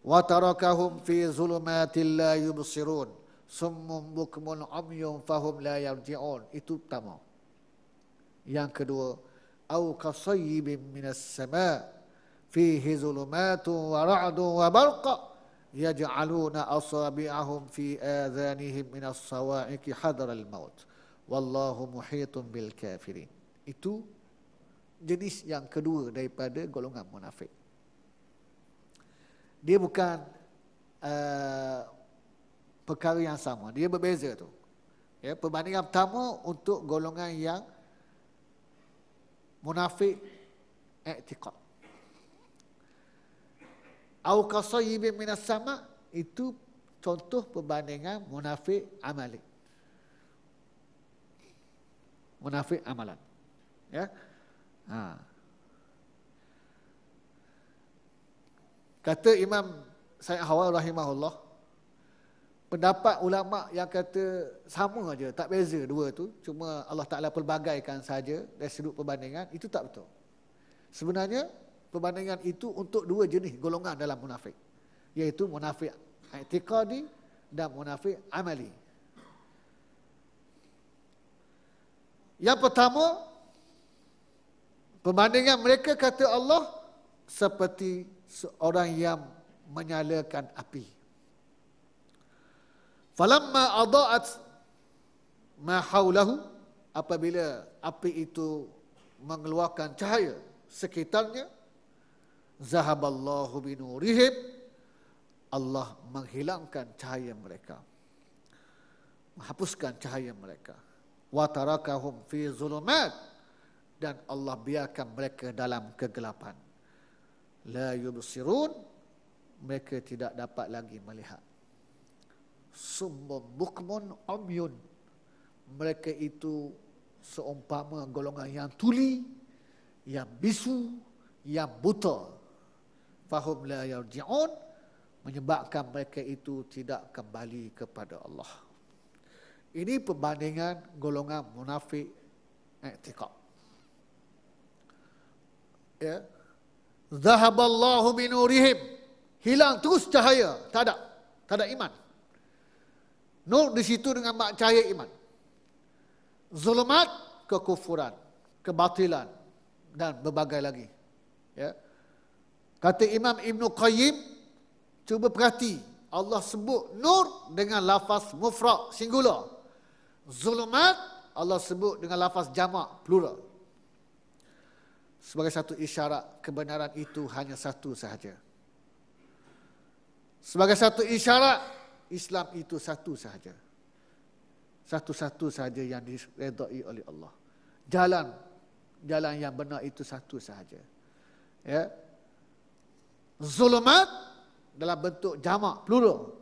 Speaker 1: وتركهم في ظلمات لا يبصرون ثم بكم عمي فهم لا يرجعون itu pertama yang kedua au kasayyibin minas sama' فيه ظلمات ورعد وبرق يجعلون أصابعهم في آذانهم من الصواعق حذر الموت والله محيط بالكافرين itu jenis yang kedua daripada golongan munafik. Dia bukan uh, perkara yang sama. Dia berbeza tu. Ya, perbandingan pertama untuk golongan yang munafik i'tiqad. Au qasayyib min sama itu contoh perbandingan munafik amali. Munafik amalan. Ya. Ha. Kata Imam Syed Hawa rahimahullah, pendapat ulama yang kata sama aja, tak beza dua tu, cuma Allah Taala pelbagaikan saja dari sudut perbandingan, itu tak betul. Sebenarnya perbandingan itu untuk dua jenis golongan dalam munafik, iaitu munafik i'tiqadi dan munafik amali. Yang pertama Perbandingan mereka kata Allah seperti seorang yang menyalakan api. Falamma adaat ma haulahu apabila api itu mengeluarkan cahaya sekitarnya zahaballahu binurihim Allah menghilangkan cahaya mereka menghapuskan cahaya mereka watarakahum fi zulumat dan Allah biarkan mereka dalam kegelapan. La yubsirun mereka tidak dapat lagi melihat. Summum bukmun umyun mereka itu seumpama golongan yang tuli, yang bisu, yang buta. Fahum la yarji'un menyebabkan mereka itu tidak kembali kepada Allah. Ini perbandingan golongan munafik i'tiqad ya zahaballahu binurihim hilang terus cahaya tak ada tak ada iman nur di situ dengan mak cahaya iman zulumat kekufuran kebatilan dan berbagai lagi ya kata imam ibnu qayyim cuba perhati Allah sebut nur dengan lafaz mufrad singular zulumat Allah sebut dengan lafaz jama plural sebagai satu isyarat kebenaran itu hanya satu sahaja. Sebagai satu isyarat Islam itu satu sahaja. Satu-satu sahaja yang diredai oleh Allah. Jalan jalan yang benar itu satu sahaja. Ya. Zulumat dalam bentuk jamak plural.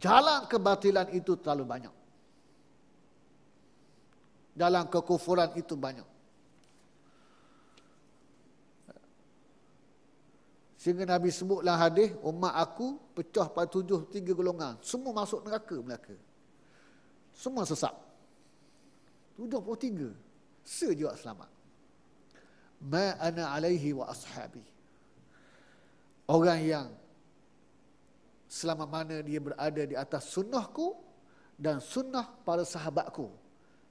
Speaker 1: Jalan kebatilan itu terlalu banyak. Jalan kekufuran itu banyak. Sehingga Nabi sebutlah hadis umat aku pecah pada tujuh tiga golongan. Semua masuk neraka Melaka. Semua sesat. Tujuh puluh tiga. Sejuak selamat. Ma alaihi wa ashabi. Orang yang selama mana dia berada di atas sunnahku dan sunnah para sahabatku.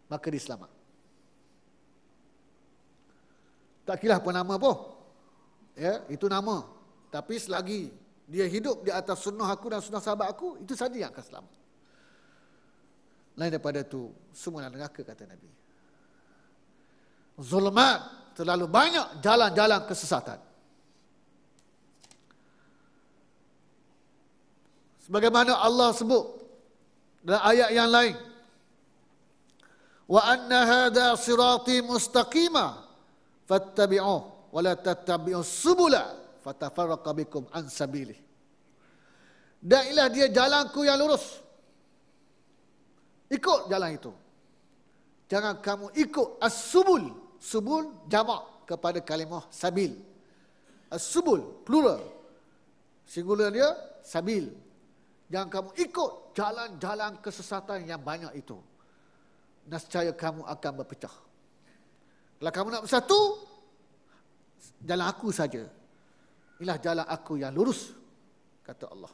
Speaker 1: Maka dia selamat. Tak kira apa nama pun. Ya, itu nama. Tapi selagi dia hidup di atas sunnah aku dan sunnah sahabat aku, itu saja yang akan selamat. Lain daripada itu, semua dalam neraka kata Nabi. Zulmat terlalu banyak jalan-jalan kesesatan. Sebagaimana Allah sebut dalam ayat yang lain. Wa anna hadha sirati mustaqima fattabi'u wa la tattabi'u fatafarraqa bikum an sabili. Dan ialah dia jalanku yang lurus. Ikut jalan itu. Jangan kamu ikut as-subul. Subul jamak kepada kalimah sabil. As-subul plural. Singular dia sabil. Jangan kamu ikut jalan-jalan kesesatan yang banyak itu. Nascaya kamu akan berpecah. Kalau kamu nak bersatu, jalan aku saja. Inilah jalan aku yang lurus kata Allah.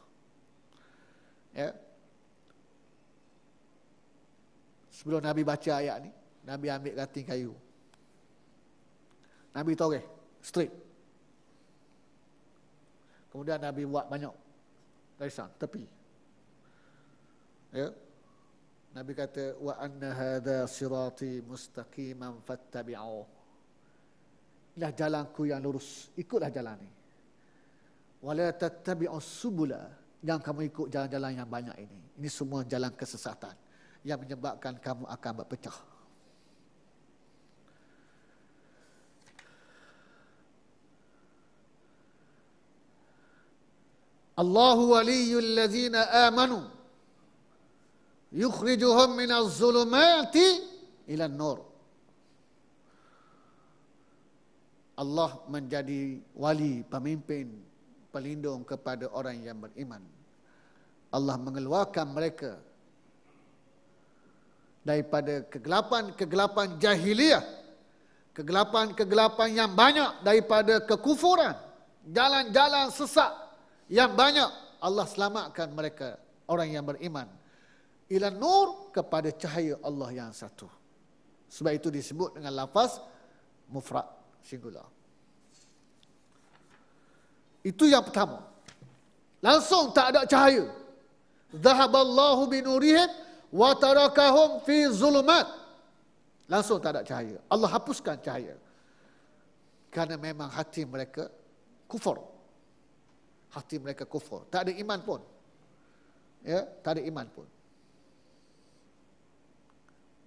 Speaker 1: Ya. Sebelum Nabi baca ayat ni, Nabi ambil ranting kayu. Nabi toreh straight. Kemudian Nabi buat banyak garisan tepi. Ya. Nabi kata wa anna hadha sirati mustaqiman fattabi'u. Inilah jalanku yang lurus. Ikutlah jalan ni wala tattabi'u subula jangan kamu ikut jalan-jalan yang banyak ini ini semua jalan kesesatan yang menyebabkan kamu akan berpecah Allah waliyul ladzina amanu yukhrijuhum min az-zulumati ila nur Allah menjadi wali pemimpin pelindung kepada orang yang beriman. Allah mengeluarkan mereka daripada kegelapan-kegelapan jahiliyah, kegelapan-kegelapan yang banyak daripada kekufuran, jalan-jalan sesak yang banyak. Allah selamatkan mereka orang yang beriman ila nur kepada cahaya Allah yang satu. Sebab itu disebut dengan lafaz mufrad singular. Itu yang pertama. Langsung tak ada cahaya. Zahaballahu binurihim wa tarakahum fi zulumat. Langsung tak ada cahaya. Allah hapuskan cahaya. Kerana memang hati mereka kufur. Hati mereka kufur. Tak ada iman pun. Ya, tak ada iman pun.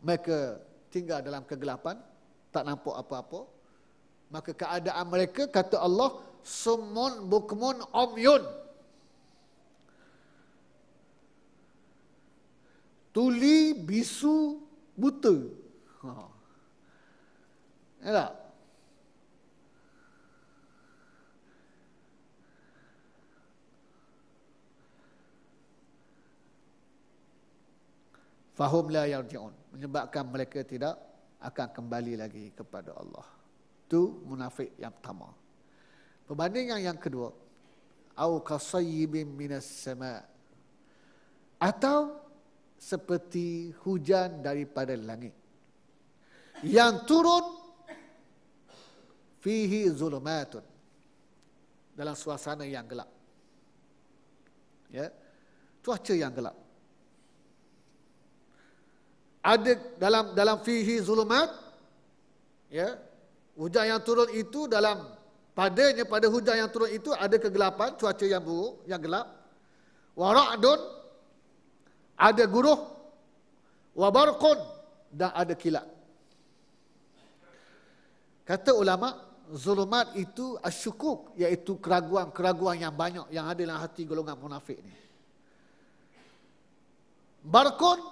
Speaker 1: Mereka tinggal dalam kegelapan, tak nampak apa-apa, Maka keadaan mereka kata Allah sumun bukmun omyun. Tuli bisu buta. Ha. Ya tak? Fahum la yarji'un. Menyebabkan mereka tidak akan kembali lagi kepada Allah. Itu munafik yang pertama. Perbandingan yang kedua. Au kasayibim minas sama. Atau seperti hujan daripada langit. Yang turun. Fihi zulumatun. Dalam suasana yang gelap. Ya. Cuaca yang gelap ada dalam dalam fihi zulumat ya Hujan yang turun itu dalam padanya pada hujan yang turun itu ada kegelapan, cuaca yang buruk, yang gelap. Wara'dun ada guruh. Wabarqun dan ada kilat. Kata ulama, zulumat itu asyukuk iaitu keraguan-keraguan yang banyak yang ada dalam hati golongan munafik ni. Barkun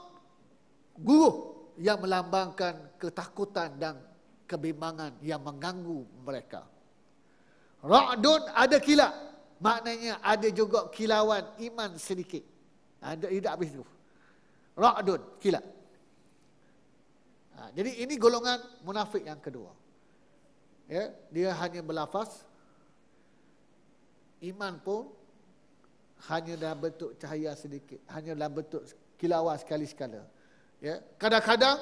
Speaker 1: guruh yang melambangkan ketakutan dan kebimbangan yang mengganggu mereka. Ra'dun ada kilat. Maknanya ada juga kilauan iman sedikit. Ada tidak habis itu. Ra'dun, kilat. Ha, jadi ini golongan munafik yang kedua. Ya, dia hanya berlafaz. Iman pun hanya dalam bentuk cahaya sedikit. Hanya dalam bentuk kilauan sekali-sekala. Ya, kadang-kadang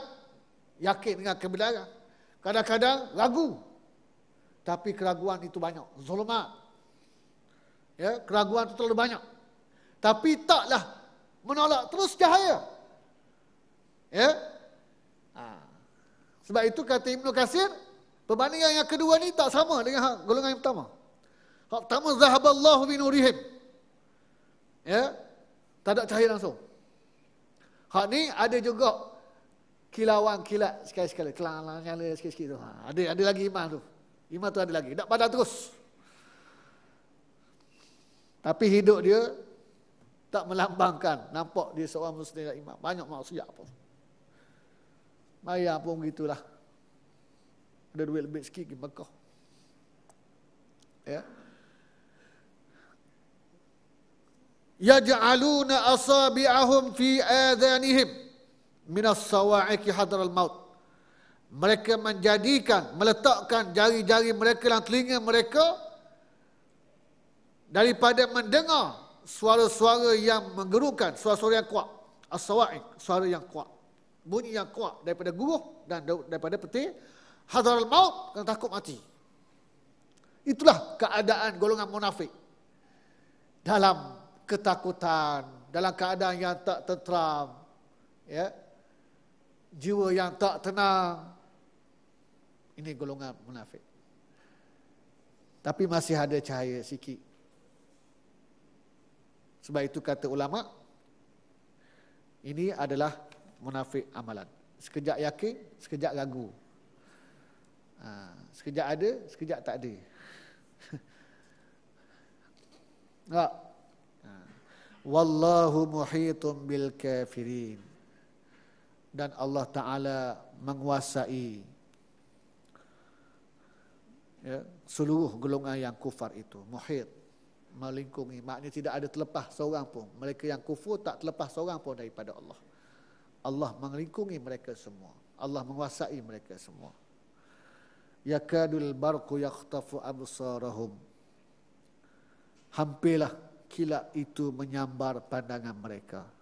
Speaker 1: yakin dengan kebenaran kadang-kadang ragu. Tapi keraguan itu banyak. Zulmat. Ya, keraguan itu terlalu banyak. Tapi taklah menolak terus cahaya. Ya. Ha. Sebab itu kata Ibn Kasir, perbandingan yang kedua ni tak sama dengan hak golongan yang pertama. Hak pertama zahaballahu bin urihim. Ya. Tak ada cahaya langsung. Hak ni ada juga kilauan kilat sekali-sekali. Kelang-kelang nyala sikit-sikit tu. Ha, ada, ada lagi iman tu. Iman tu ada lagi. Tak padam terus. Tapi hidup dia tak melambangkan. Nampak dia seorang muslim dan iman. Banyak maksiat pun. Maya pun gitulah. Ada duit lebih sikit pergi Mekah. Ya. Yaj'aluna asabi'ahum fi adhanihim minas sawa'iki hadral maut. Mereka menjadikan, meletakkan jari-jari mereka dalam telinga mereka daripada mendengar suara-suara yang menggerukkan, suara-suara yang kuat. As-sawa'ik, suara yang kuat. Bunyi yang kuat daripada guruh dan daripada peti. Hadral maut, kena takut mati. Itulah keadaan golongan munafik. Dalam ketakutan, dalam keadaan yang tak tenteram. Ya, jiwa yang tak tenang. Ini golongan munafik. Tapi masih ada cahaya sikit. Sebab itu kata ulama, ini adalah munafik amalan. Sekejap yakin, sekejap ragu. Ha, sekejap ada, sekejap tak ada. Tak. Ha. Wallahu muhitum bil kafirin dan Allah Ta'ala menguasai ya, seluruh golongan yang kufar itu. Muhid, melingkungi. Maknanya tidak ada terlepas seorang pun. Mereka yang kufur tak terlepas seorang pun daripada Allah. Allah melingkungi mereka semua. Allah menguasai mereka semua. Ya Yakadul barku yakhtafu absarahum. Hampirlah kilat itu menyambar pandangan Mereka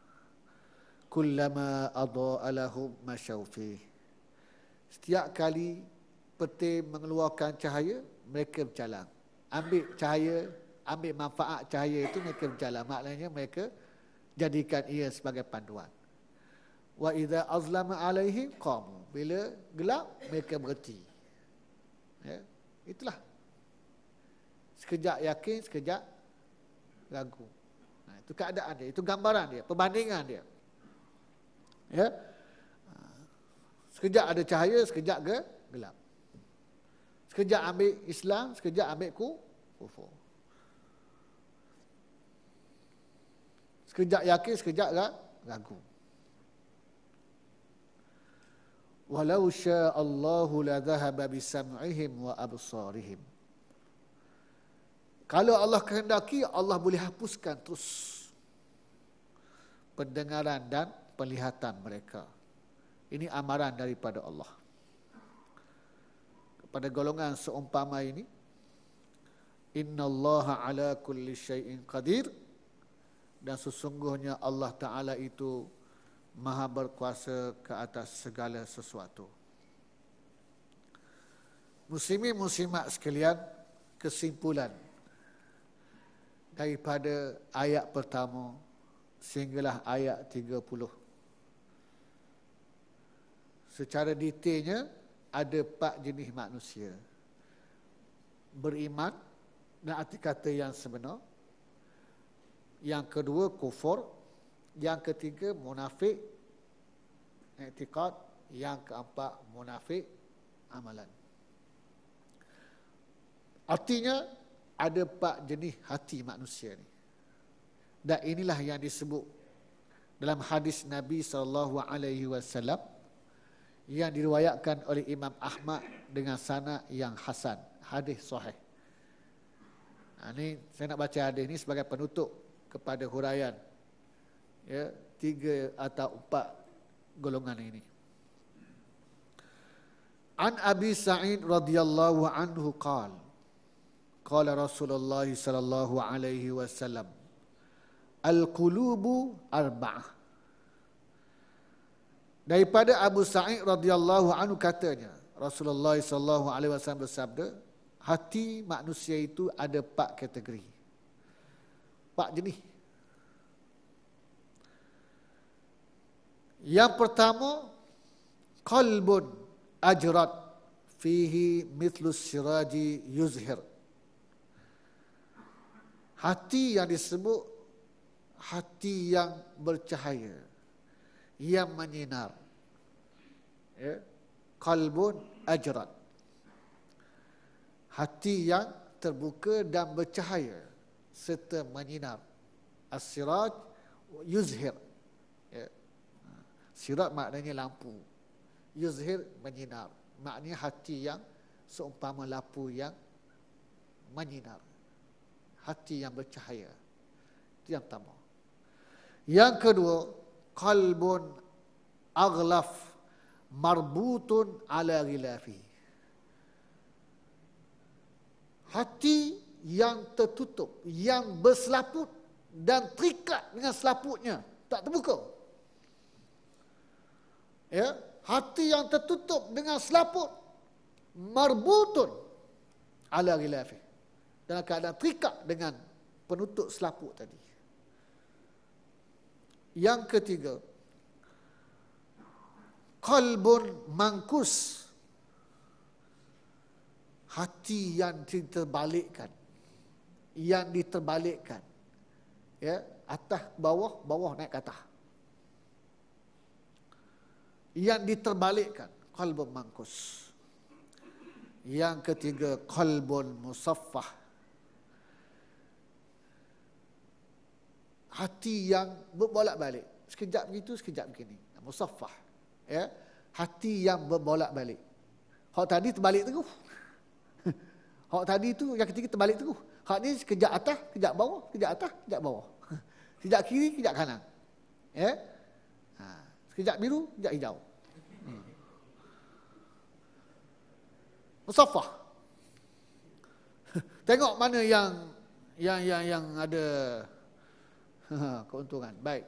Speaker 1: kullama adaa lahum mashaw fi setiap kali peti mengeluarkan cahaya mereka berjalan ambil cahaya ambil manfaat cahaya itu mereka berjalan maknanya mereka jadikan ia sebagai panduan wa idza azlama alaihim qam bila gelap mereka berhenti ya itulah sekejap yakin sekejap ragu nah itu keadaan dia itu gambaran dia perbandingan dia Ya. Sekejap ada cahaya, sekejap ke gelap. Sekejap ambil Islam, sekejap ambil ku, kufur. Sekejap yakin, sekejap ragu. Walau sya'allahu la zahaba bisam'ihim wa absarihim. Kalau Allah kehendaki, Allah boleh hapuskan terus pendengaran dan penglihatan mereka. Ini amaran daripada Allah. Kepada golongan seumpama ini, Inna Allah ala kulli syai'in qadir dan sesungguhnya Allah Ta'ala itu maha berkuasa ke atas segala sesuatu. Muslimi muslimat sekalian kesimpulan daripada ayat pertama sehinggalah ayat Secara detailnya ada empat jenis manusia. Beriman dan arti kata yang sebenar. Yang kedua kufur. Yang ketiga munafik. Iktikad. Yang keempat munafik amalan. Artinya ada empat jenis hati manusia ni. Dan inilah yang disebut dalam hadis Nabi sallallahu alaihi wasallam yang diriwayatkan oleh Imam Ahmad dengan sana yang Hasan hadis sahih. Ha, ini saya nak baca hadis ini sebagai penutup kepada huraian ya, tiga atau empat golongan ini. An Abi Sa'id radhiyallahu anhu qal qala Rasulullah sallallahu alaihi wasallam Al qulubu arba'ah Daripada Abu Sa'id radhiyallahu anhu katanya, Rasulullah sallallahu alaihi wasallam bersabda, hati manusia itu ada empat kategori. Empat jenis. Yang pertama, kalbun ajrat fihi mithlus siraji yuzhir. Hati yang disebut hati yang bercahaya yang menyinar. Ya. Kalbun ajrat. Hati yang terbuka dan bercahaya serta menyinar. As-siraj yuzhir. Ya. Sirat maknanya lampu. Yuzhir menyinar. Maknanya hati yang seumpama lampu yang menyinar. Hati yang bercahaya. Itu yang pertama. Yang kedua, qalbun aghlaf marbutun ala ghilafi. Hati yang tertutup, yang berselaput dan terikat dengan selaputnya, tak terbuka. Ya, hati yang tertutup dengan selaput marbutun ala ghilafi. Dalam keadaan terikat dengan penutup selaput tadi. Yang ketiga, kalbun mangkus. Hati yang diterbalikkan. Yang diterbalikkan. Ya, atas bawah, bawah naik ke atas. Yang diterbalikkan, kalbun mangkus. Yang ketiga, kalbun musaffah. hati yang berbolak-balik. Sekejap begitu, sekejap begini. Musaffah. Ya. Hati yang berbolak-balik. Hak tadi terbalik teruk. Hak tadi tu yang ketiga terbalik teruk. Hak ni sekejap atas, sekejap bawah, sekejap atas, sekejap bawah. Sekejap kiri, sekejap kanan. Ya. Ha. Sekejap biru, sekejap hijau. Hmm. Musaffah. Tengok mana yang yang yang yang ada keuntungan. Baik.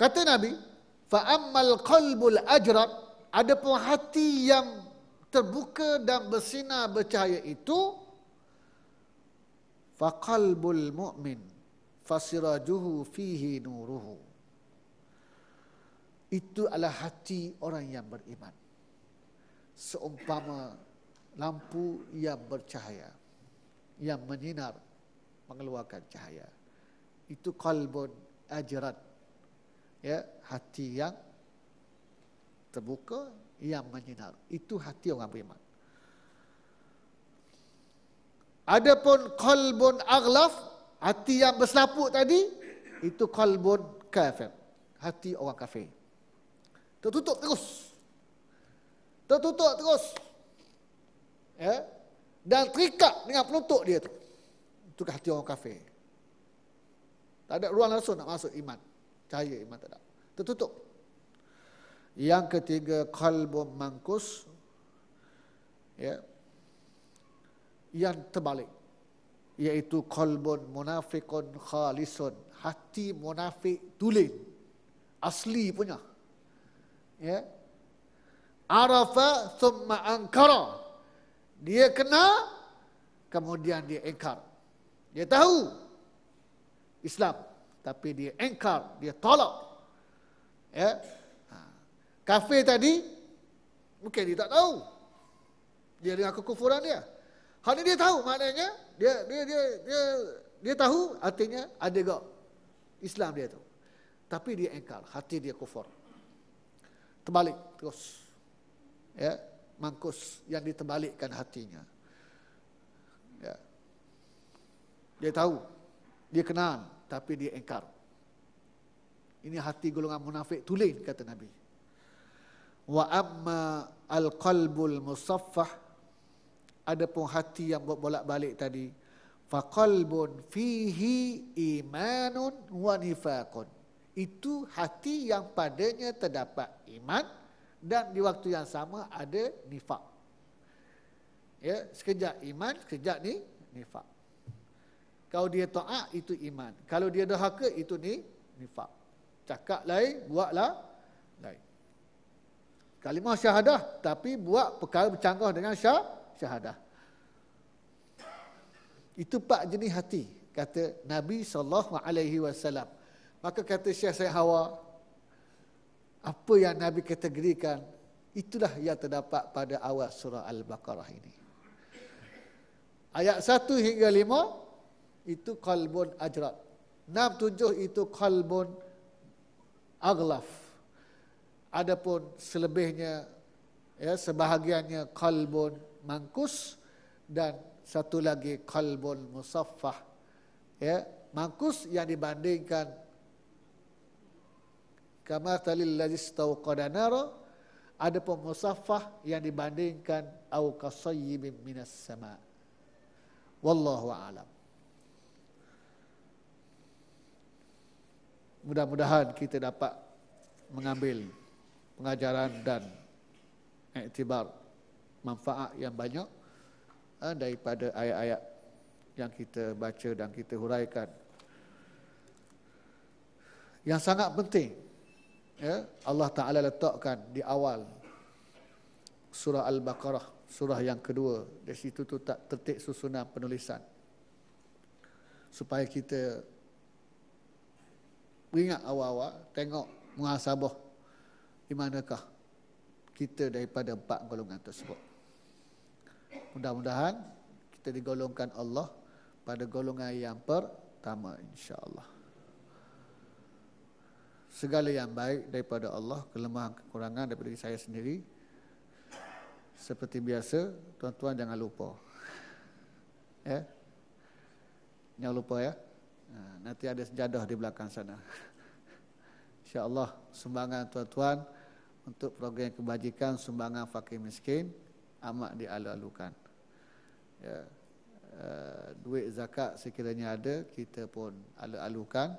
Speaker 1: Kata Nabi, fa ammal qalbul ajrab ada pun hati yang terbuka dan bersinar bercahaya itu fa qalbul mu'min fasirajuhu fihi nuruhu itu adalah hati orang yang beriman seumpama lampu yang bercahaya yang menyinar mengeluarkan cahaya. Itu kalbun ajarat, Ya, hati yang terbuka yang menyinar. Itu hati orang beriman. Adapun kalbun aglaf, hati yang bersapu tadi, itu kalbun kafir. Hati orang kafir. Tertutup terus. Tertutup terus. Ya, dan terikat dengan penutup dia tu. Itu hati orang kafir. Tak ada ruang langsung nak masuk iman. Cahaya iman tak ada. Tertutup. Yang ketiga, kalbu mangkus. Ya. Yang terbalik. Iaitu kalbun munafikun khalisun. Hati munafik tulen. Asli punya. Ya. Arafa summa angkara. Dia kena, kemudian dia engkar. Dia tahu Islam. Tapi dia engkar, dia tolak. Ya. Ha. Kafir tadi, mungkin dia tak tahu. Dia dengan kekufuran dia. Hal ini dia tahu maknanya, dia, dia, dia, dia, dia tahu artinya ada gak Islam dia tu. Tapi dia engkar, hati dia kufur. Terbalik terus. Ya mangkus yang diterbalikkan hatinya. Ya. Dia tahu, dia kenal tapi dia engkar. Ini hati golongan munafik tulen kata Nabi. Wa amma al-qalbul musaffah ada pun hati yang bolak-balik tadi faqalbun fihi imanun wa nifaqun itu hati yang padanya terdapat iman dan di waktu yang sama ada nifak. Ya, sekejap iman, sekejap ni nifak. Kalau dia taat itu iman. Kalau dia derhaka itu ni nifak. Cakap lain, buatlah lain. Kalimah syahadah tapi buat perkara bercanggah dengan syah, syahadah. Itu pak jenis hati kata Nabi sallallahu alaihi wasallam. Maka kata Syekh Sayyid Hawa, apa yang Nabi kategorikan, itulah yang terdapat pada awal surah Al-Baqarah ini. Ayat satu hingga lima, itu kalbun ajrat. Enam tujuh itu kalbun aglaf. Adapun selebihnya, ya sebahagiannya kalbun mangkus dan satu lagi kalbun musaffah. Ya, mangkus yang dibandingkan kama talil ladzi istawqada nara ada pun yang dibandingkan au kasayyibin minas sama wallahu alam mudah-mudahan kita dapat mengambil pengajaran dan iktibar manfaat yang banyak eh, daripada ayat-ayat yang kita baca dan kita huraikan yang sangat penting ya, Allah Ta'ala letakkan di awal surah Al-Baqarah, surah yang kedua. Di situ tu tak tertik susunan penulisan. Supaya kita ingat awal-awal, tengok muhasabah di manakah kita daripada empat golongan tersebut. Mudah-mudahan kita digolongkan Allah pada golongan yang pertama insya-Allah segala yang baik daripada Allah, kelemahan kekurangan daripada saya sendiri. Seperti biasa, tuan-tuan jangan lupa. Ya. Jangan lupa ya. Ha, nanti ada sejadah di belakang sana. Allah sumbangan tuan-tuan untuk program kebajikan sumbangan fakir miskin amat dialu-alukan. Ya. Uh, duit zakat sekiranya ada kita pun alu-alukan.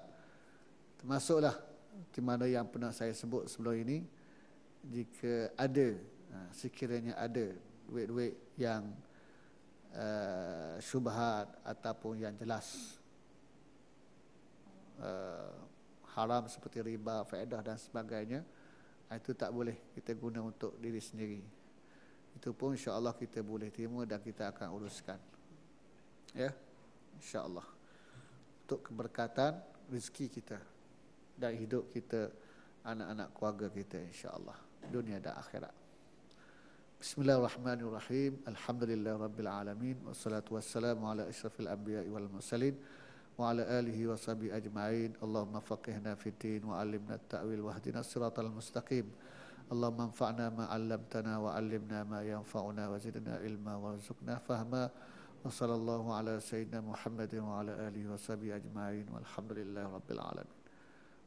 Speaker 1: Termasuklah di mana yang pernah saya sebut sebelum ini jika ada ha, sekiranya ada duit-duit yang uh, syubhat ataupun yang jelas uh, haram seperti riba, faedah dan sebagainya ah, itu tak boleh kita guna untuk diri sendiri itu pun insyaAllah kita boleh terima dan kita akan uruskan ya insyaAllah untuk keberkatan rezeki kita dan hidup kita anak-anak keluarga kita insyaallah dunia dan akhirat Bismillahirrahmanirrahim Alhamdulillah Rabbil Alamin Wassalatu wassalamu ala ishrafil anbiya wal mursalin Wa ala alihi wa sahbihi ajma'in Allahumma faqihna fitin Wa alimna ta'wil wahdina siratal mustaqim Allahumma anfa'na ma'allamtana Wa alimna ma yanfa'una Wa zidna ilma wa rizukna fahma Wa sallallahu ala sayyidina Muhammadin Wa ala alihi wa ajma'in Walhamdulillah Rabbil Alamin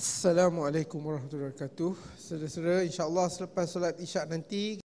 Speaker 1: Assalamualaikum warahmatullahi wabarakatuh. Saudara-saudara, insya-Allah selepas solat Isyak nanti